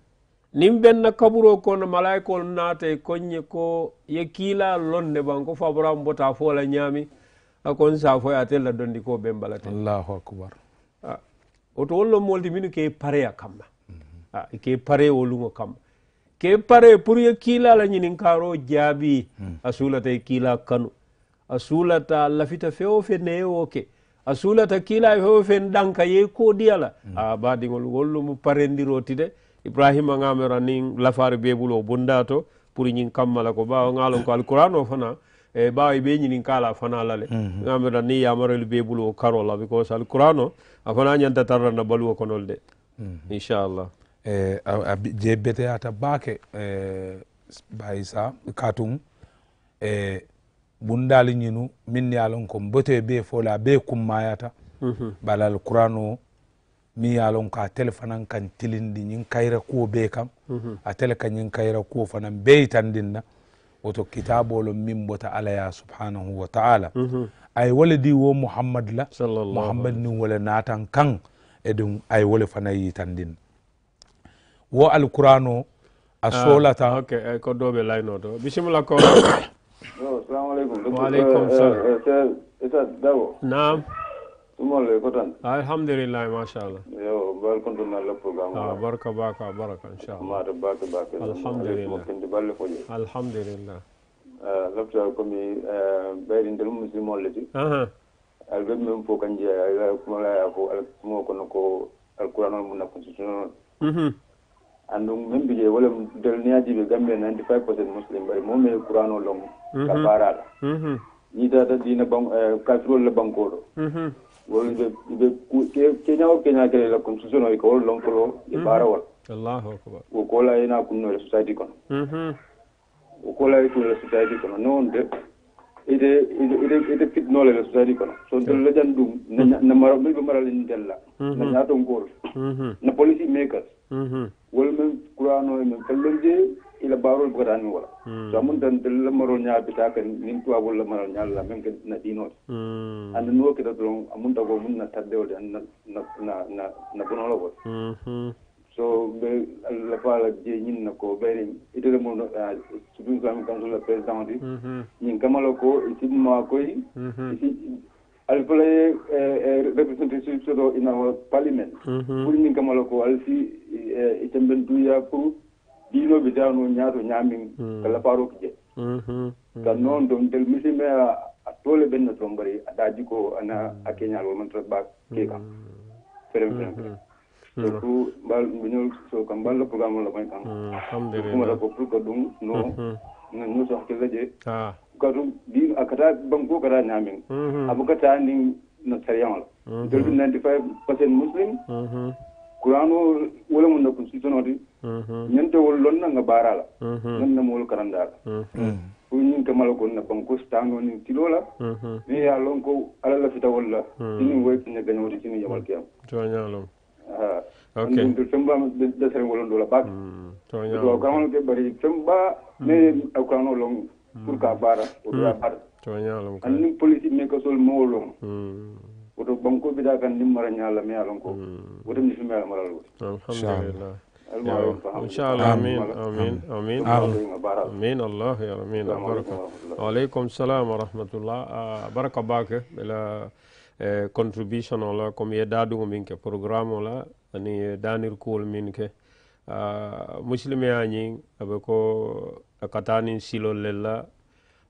nin benna kaburo kono malaikol naata e koñe ko ye kiila ne ban ko faburan bota fo la ñaami akon sa foye atella dondi ko bembalate allahu akbar oto wollo molde min kee pare a kamma kee pare wolugo kamma ke pare pour ye kiilala ñinin kaaro jaabi a suulata e kiila kanu a suulata lafita fewo fe neyowo ke a suulata kiila fewo fe ɗanka ye koodiyala a baadigol wollumo parendiro ti de ibrahima ngamera nin lafaare bebulo o bonda to pour ñin kammala ko ɓawa ngaalon ko alqouran o fana e ɓaawi ɓe ñinin kaala fana la le amata ni yamarolu bee bulu o karo la because alquran o mhm. eh, a fana ñanta tarranna baluwo konol de inchallah je beteyata baake eh, bayi sa katum e eh, bundali ñinu min ya lon ko bote be fola be kummayata mhm. bala alquran o mi yalon ko a tele fanan kan tilindi ñin kayra kuwo be kam mhm. a tele ka ñin kayra kuwo fanan be yitandinna woto kitabolo min bota alaya subhanahu wa taala ay wole di wo muhammad la muhammad nin wole natan kan eɗum ay wole fana yitandin wo alquran a solata ok ay ko doɓe layno to bisimilla ko salamu aleykum waaleykum salam nam umole ko tan alhamdulillah mashallah yo barkonto nalla programme ah barka baka baraka inshallah maata baka baka alhamdulillah kindi balle fo alhamdulillah ah, lopta komi ɓeyrindel ah, musidmolle ti alɓe men fof kan jeeya kumalaya fo alkumo kono ko alkuranol mu nakkonstitunoon mhm. andum min mbije wala delniyaji ɓe gambe 95 pourcent muslim ɓay momi courano lom mhm. ka baaraɗa ñitata mhm. dina ban kaltirol eh, le bankoɗo kenya o kenya kele la construction o ko lon ko e mhm. bara wal allahu akbar o ko e la ina kunno society kono mhm o ko e la ko society kono non de ite ide ide e fitno le society kono so to le jan dum na mara mi be mara lin della na mhm. nyato ngor mhm. na policy makers wol men qur'ano men kallon ila barol bukata ni wala so amun dan del lamaro nya bita kan nin tuwa wol lamaro nya la men kan na dino an no ke da amun da mun na tadde na na na na bono wol so be la fala je nyin na ko bere ite le mun sudun kam kan so president di nyin kamalo ko iti ma ko yi al fala eh, eh, representative so do ina parliament hmm. pour nyin kamalo ko al si eh, ite ben duya pour dino bidano nyato nyamin hmm. kala paro kije mm-hmm. ka noon don tel misime a tole ben na trombari adaji ko ana hmm. akenya lo man ba ke ka ferem ferem ku bal bunyol so kam bal program lo kan mm, alhamdulillah kuma ko pro kadum no na no so ke laje ah kadum din akata ah, bango kada nyamin mm-hmm. abukata ni na sariyang lo 95% mm-hmm. muslim kurano wala mun na kun si tono mm-hmm. wol lon na nga barala mm-hmm. non na mol karandala ko nyin ka malo kon na kon ko stango ni tilola mm-hmm. ni ya lon ko ala la fita wala ni way ni ga nyoti ni yamal kiyam to nyalo ah okay ndu semba da sare wol ndola ba to nyalo to ke bari semba ne akurano lon pour ka bara o do ya bara to nyalo ni politique ne ko sol mo lon woto banko bida kan dimmara ñalla mi yalon ko hmm. woto mi fimmi almaral woto alhamdulillah inchallah amin amin amin amin allah ya amin baraka waaleykum salam wa rahmatullah ah, baraka bake ɓela e eh, contribution o la comme ye dadugo min ke programme o la ani danir kuwol min ke ah, musilime añin aɓe ko akatanin silol lella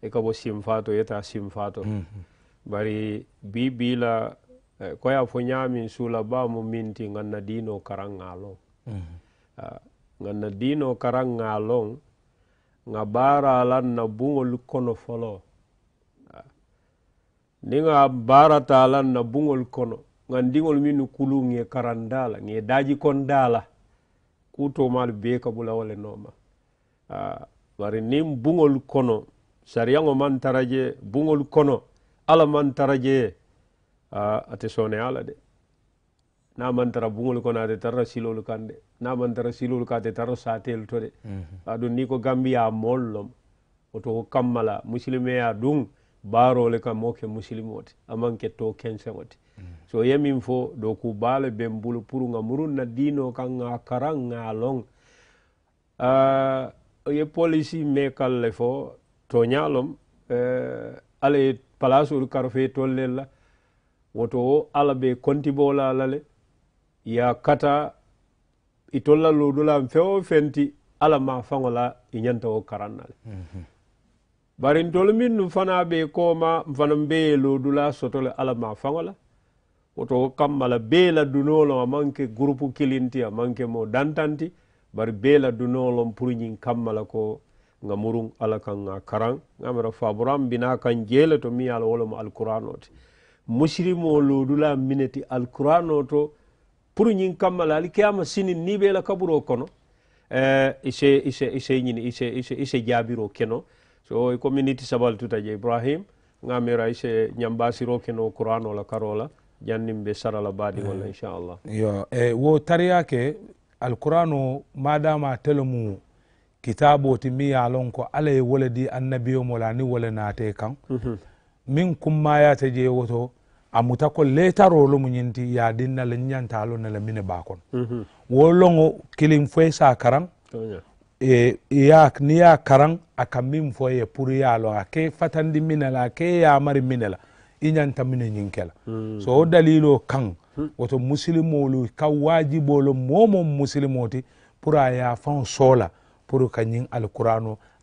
e ka bo simfato yeta simfato hmm, hmm. bari bi bi la Eh, ko ya fo ñamin suula ba mu minti ganna diino karaŋa loŋ mm -hmm. uh, ah, ganna diino karaŋa loŋ ŋa baara lan na buŋolu kono folo uh, ah, ni ŋa baarata lan na buŋolu kono ŋan diŋolu minnu kulu ŋe karanda la ŋe daji konda la kutomaalu bee ka bula wo le nooma ah, bari niŋ buŋolu kono sariyaŋo maŋ tara je buŋolu kono ala maŋ tara je ate sone ala de namantara man tara buŋolu kono ate tara silolu kan de namantara man tara silolu ko ate tara satelu to de aduŋ ni ko gambiya moolu lom woto wo kamma la musilimeya duŋ baaro le ka moo ke musilimo te a maŋ ke to kenseŋo te so ye miŋ fo do ku baa le be n bulu pour ŋa muruŋ na diino kaŋ ŋa karaŋ ŋa loŋ uh, ye polisi meekal le fo toñaa lom uh, ala ye palaasolu karfe tol le la woto o ala ɓe kontiboolaalale ya kata i tolla luudulam fewo fenti ala ma faŋola i ñanta wo karannale mhm. bari n tol min nu fana ɓe kooma n fana n beye luudula sotole ala ma faŋola woto wo kammala bee la dunolo a manke groupe kilinti a manke mo dantanti bari bee la dunolo pour ñiŋ kammala ko nga murun ala kan ŋa karaŋ ŋamira faburan bina kan jeele to mi ye ala wo lemo alkuranote mm -hmm. musirimo lodula mineti alquran o to pour ñin kammala alkiyama sini ni ɓeela kaburo kono eh, ise ise ise ñini ise ise ise jaabiro keno so community sabal tuta je ibrahim gamira ise ñambasiro keno quran la karola jannin be sarala baɗigolla eh, inchallah yo e wo tariya ke alquran o madama tele mu kitabo ti mi ya lon ko ala ye wole di annabiyo mola ni wole naate kan mhm. min kummayata je woto amuta ko letarolu mu ñinti yadin na la ñantalo na mine bakon mm -hmm. wo longo kilim foy sa karan oh, yeah. e ya ni ya karan aka min foye pour yalo ake fatandi a ake yamari minela iñanta mine ñinkela mm. so wo dalilo kan hmm. woto musilimolu ka wajibolo musilimo ti pour a ya fan sola pour ka ñin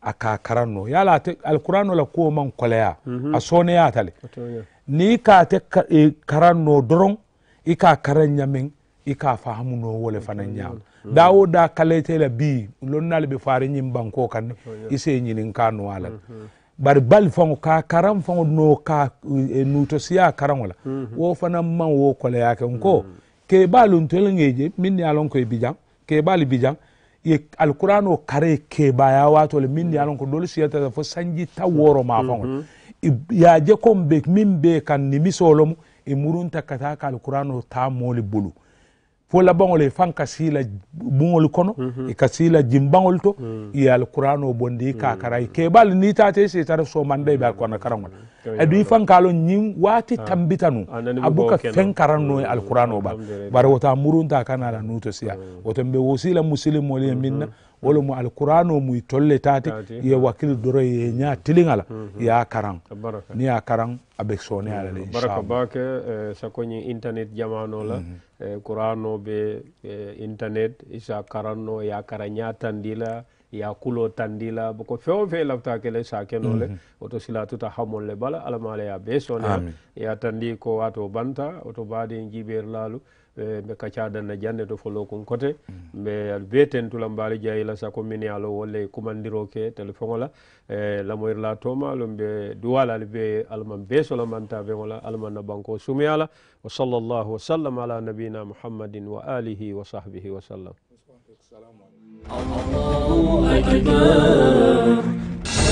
a ka karanno yala alqur'ano la kuwo man koleya mm -hmm. a soneyatale ni k'a tɛ kara nɔ dɔrɔn i k'a kara ñamen i k'a fahamu no wole fana ɲa mm. dawo mm. da kalete la bi lonnali be fari ñin banko kanne oh, i se ñinin e ka no ala mm-hmm. bari bali fango ka karam fango no ka e nuto siya karan wala wo mm-hmm. fana man wo kole yake nko ke mm. balun telengeje min ya lon ko e bijan ke bali bijan ye alqur'ano kare ke baya wato le min ya lon ko dole siya ta fo sanji taworo ma fango mm-hmm yaje kon be min be kan nimisolomu e murunta kata ka alqur'ano ta moli bulu fo labaŋol e fan ka siila kono mm -hmm. e ka siila to mm. e alqur'ano bondi mm. kakara e mhm. keɓal ni tate se tara somanda e ɓe alqur'ana karaŋol mhm. adu i fan kalo ñin waati ah. tambitanu abuka ah, fen karanno e mhm. alqur'ano ɓa bara wota murunta kanala nuto siya woton ɓe wosila musilimol e minna mm -hmm wala mu alquran o muy tolle tati ye wakil doro ye ña tiliŋala mhm. ya karan ni ya karan a be soone mhm. ala le baraka bake eh, sako ñiŋ internet jamano la mhm. eh, qur'ano be eh, internet isa karanno ya kara ña tandi la ya kulo tandila la boko feŋ fe feŋ lafita kele sakeno le woto tuta hamol le bala alamala ya be soone ya tandi ko wato banta oto baadiŋ jibeer laalu ɓe kacaɗanna jande to folo kon coté mbe beten tulam bari mbaali la sa min ye alo walla commandiro ke telefono la la ola la toma lum be duwala ala be alaman be solo solamanta be wala alaman na banko sumiala wa sallallahu wa sallam ala nabina muhammadin wa alihi wa sahbihi wa sallam الله أكبر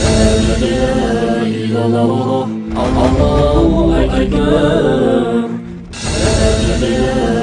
لا إله إلا الله الله أكبر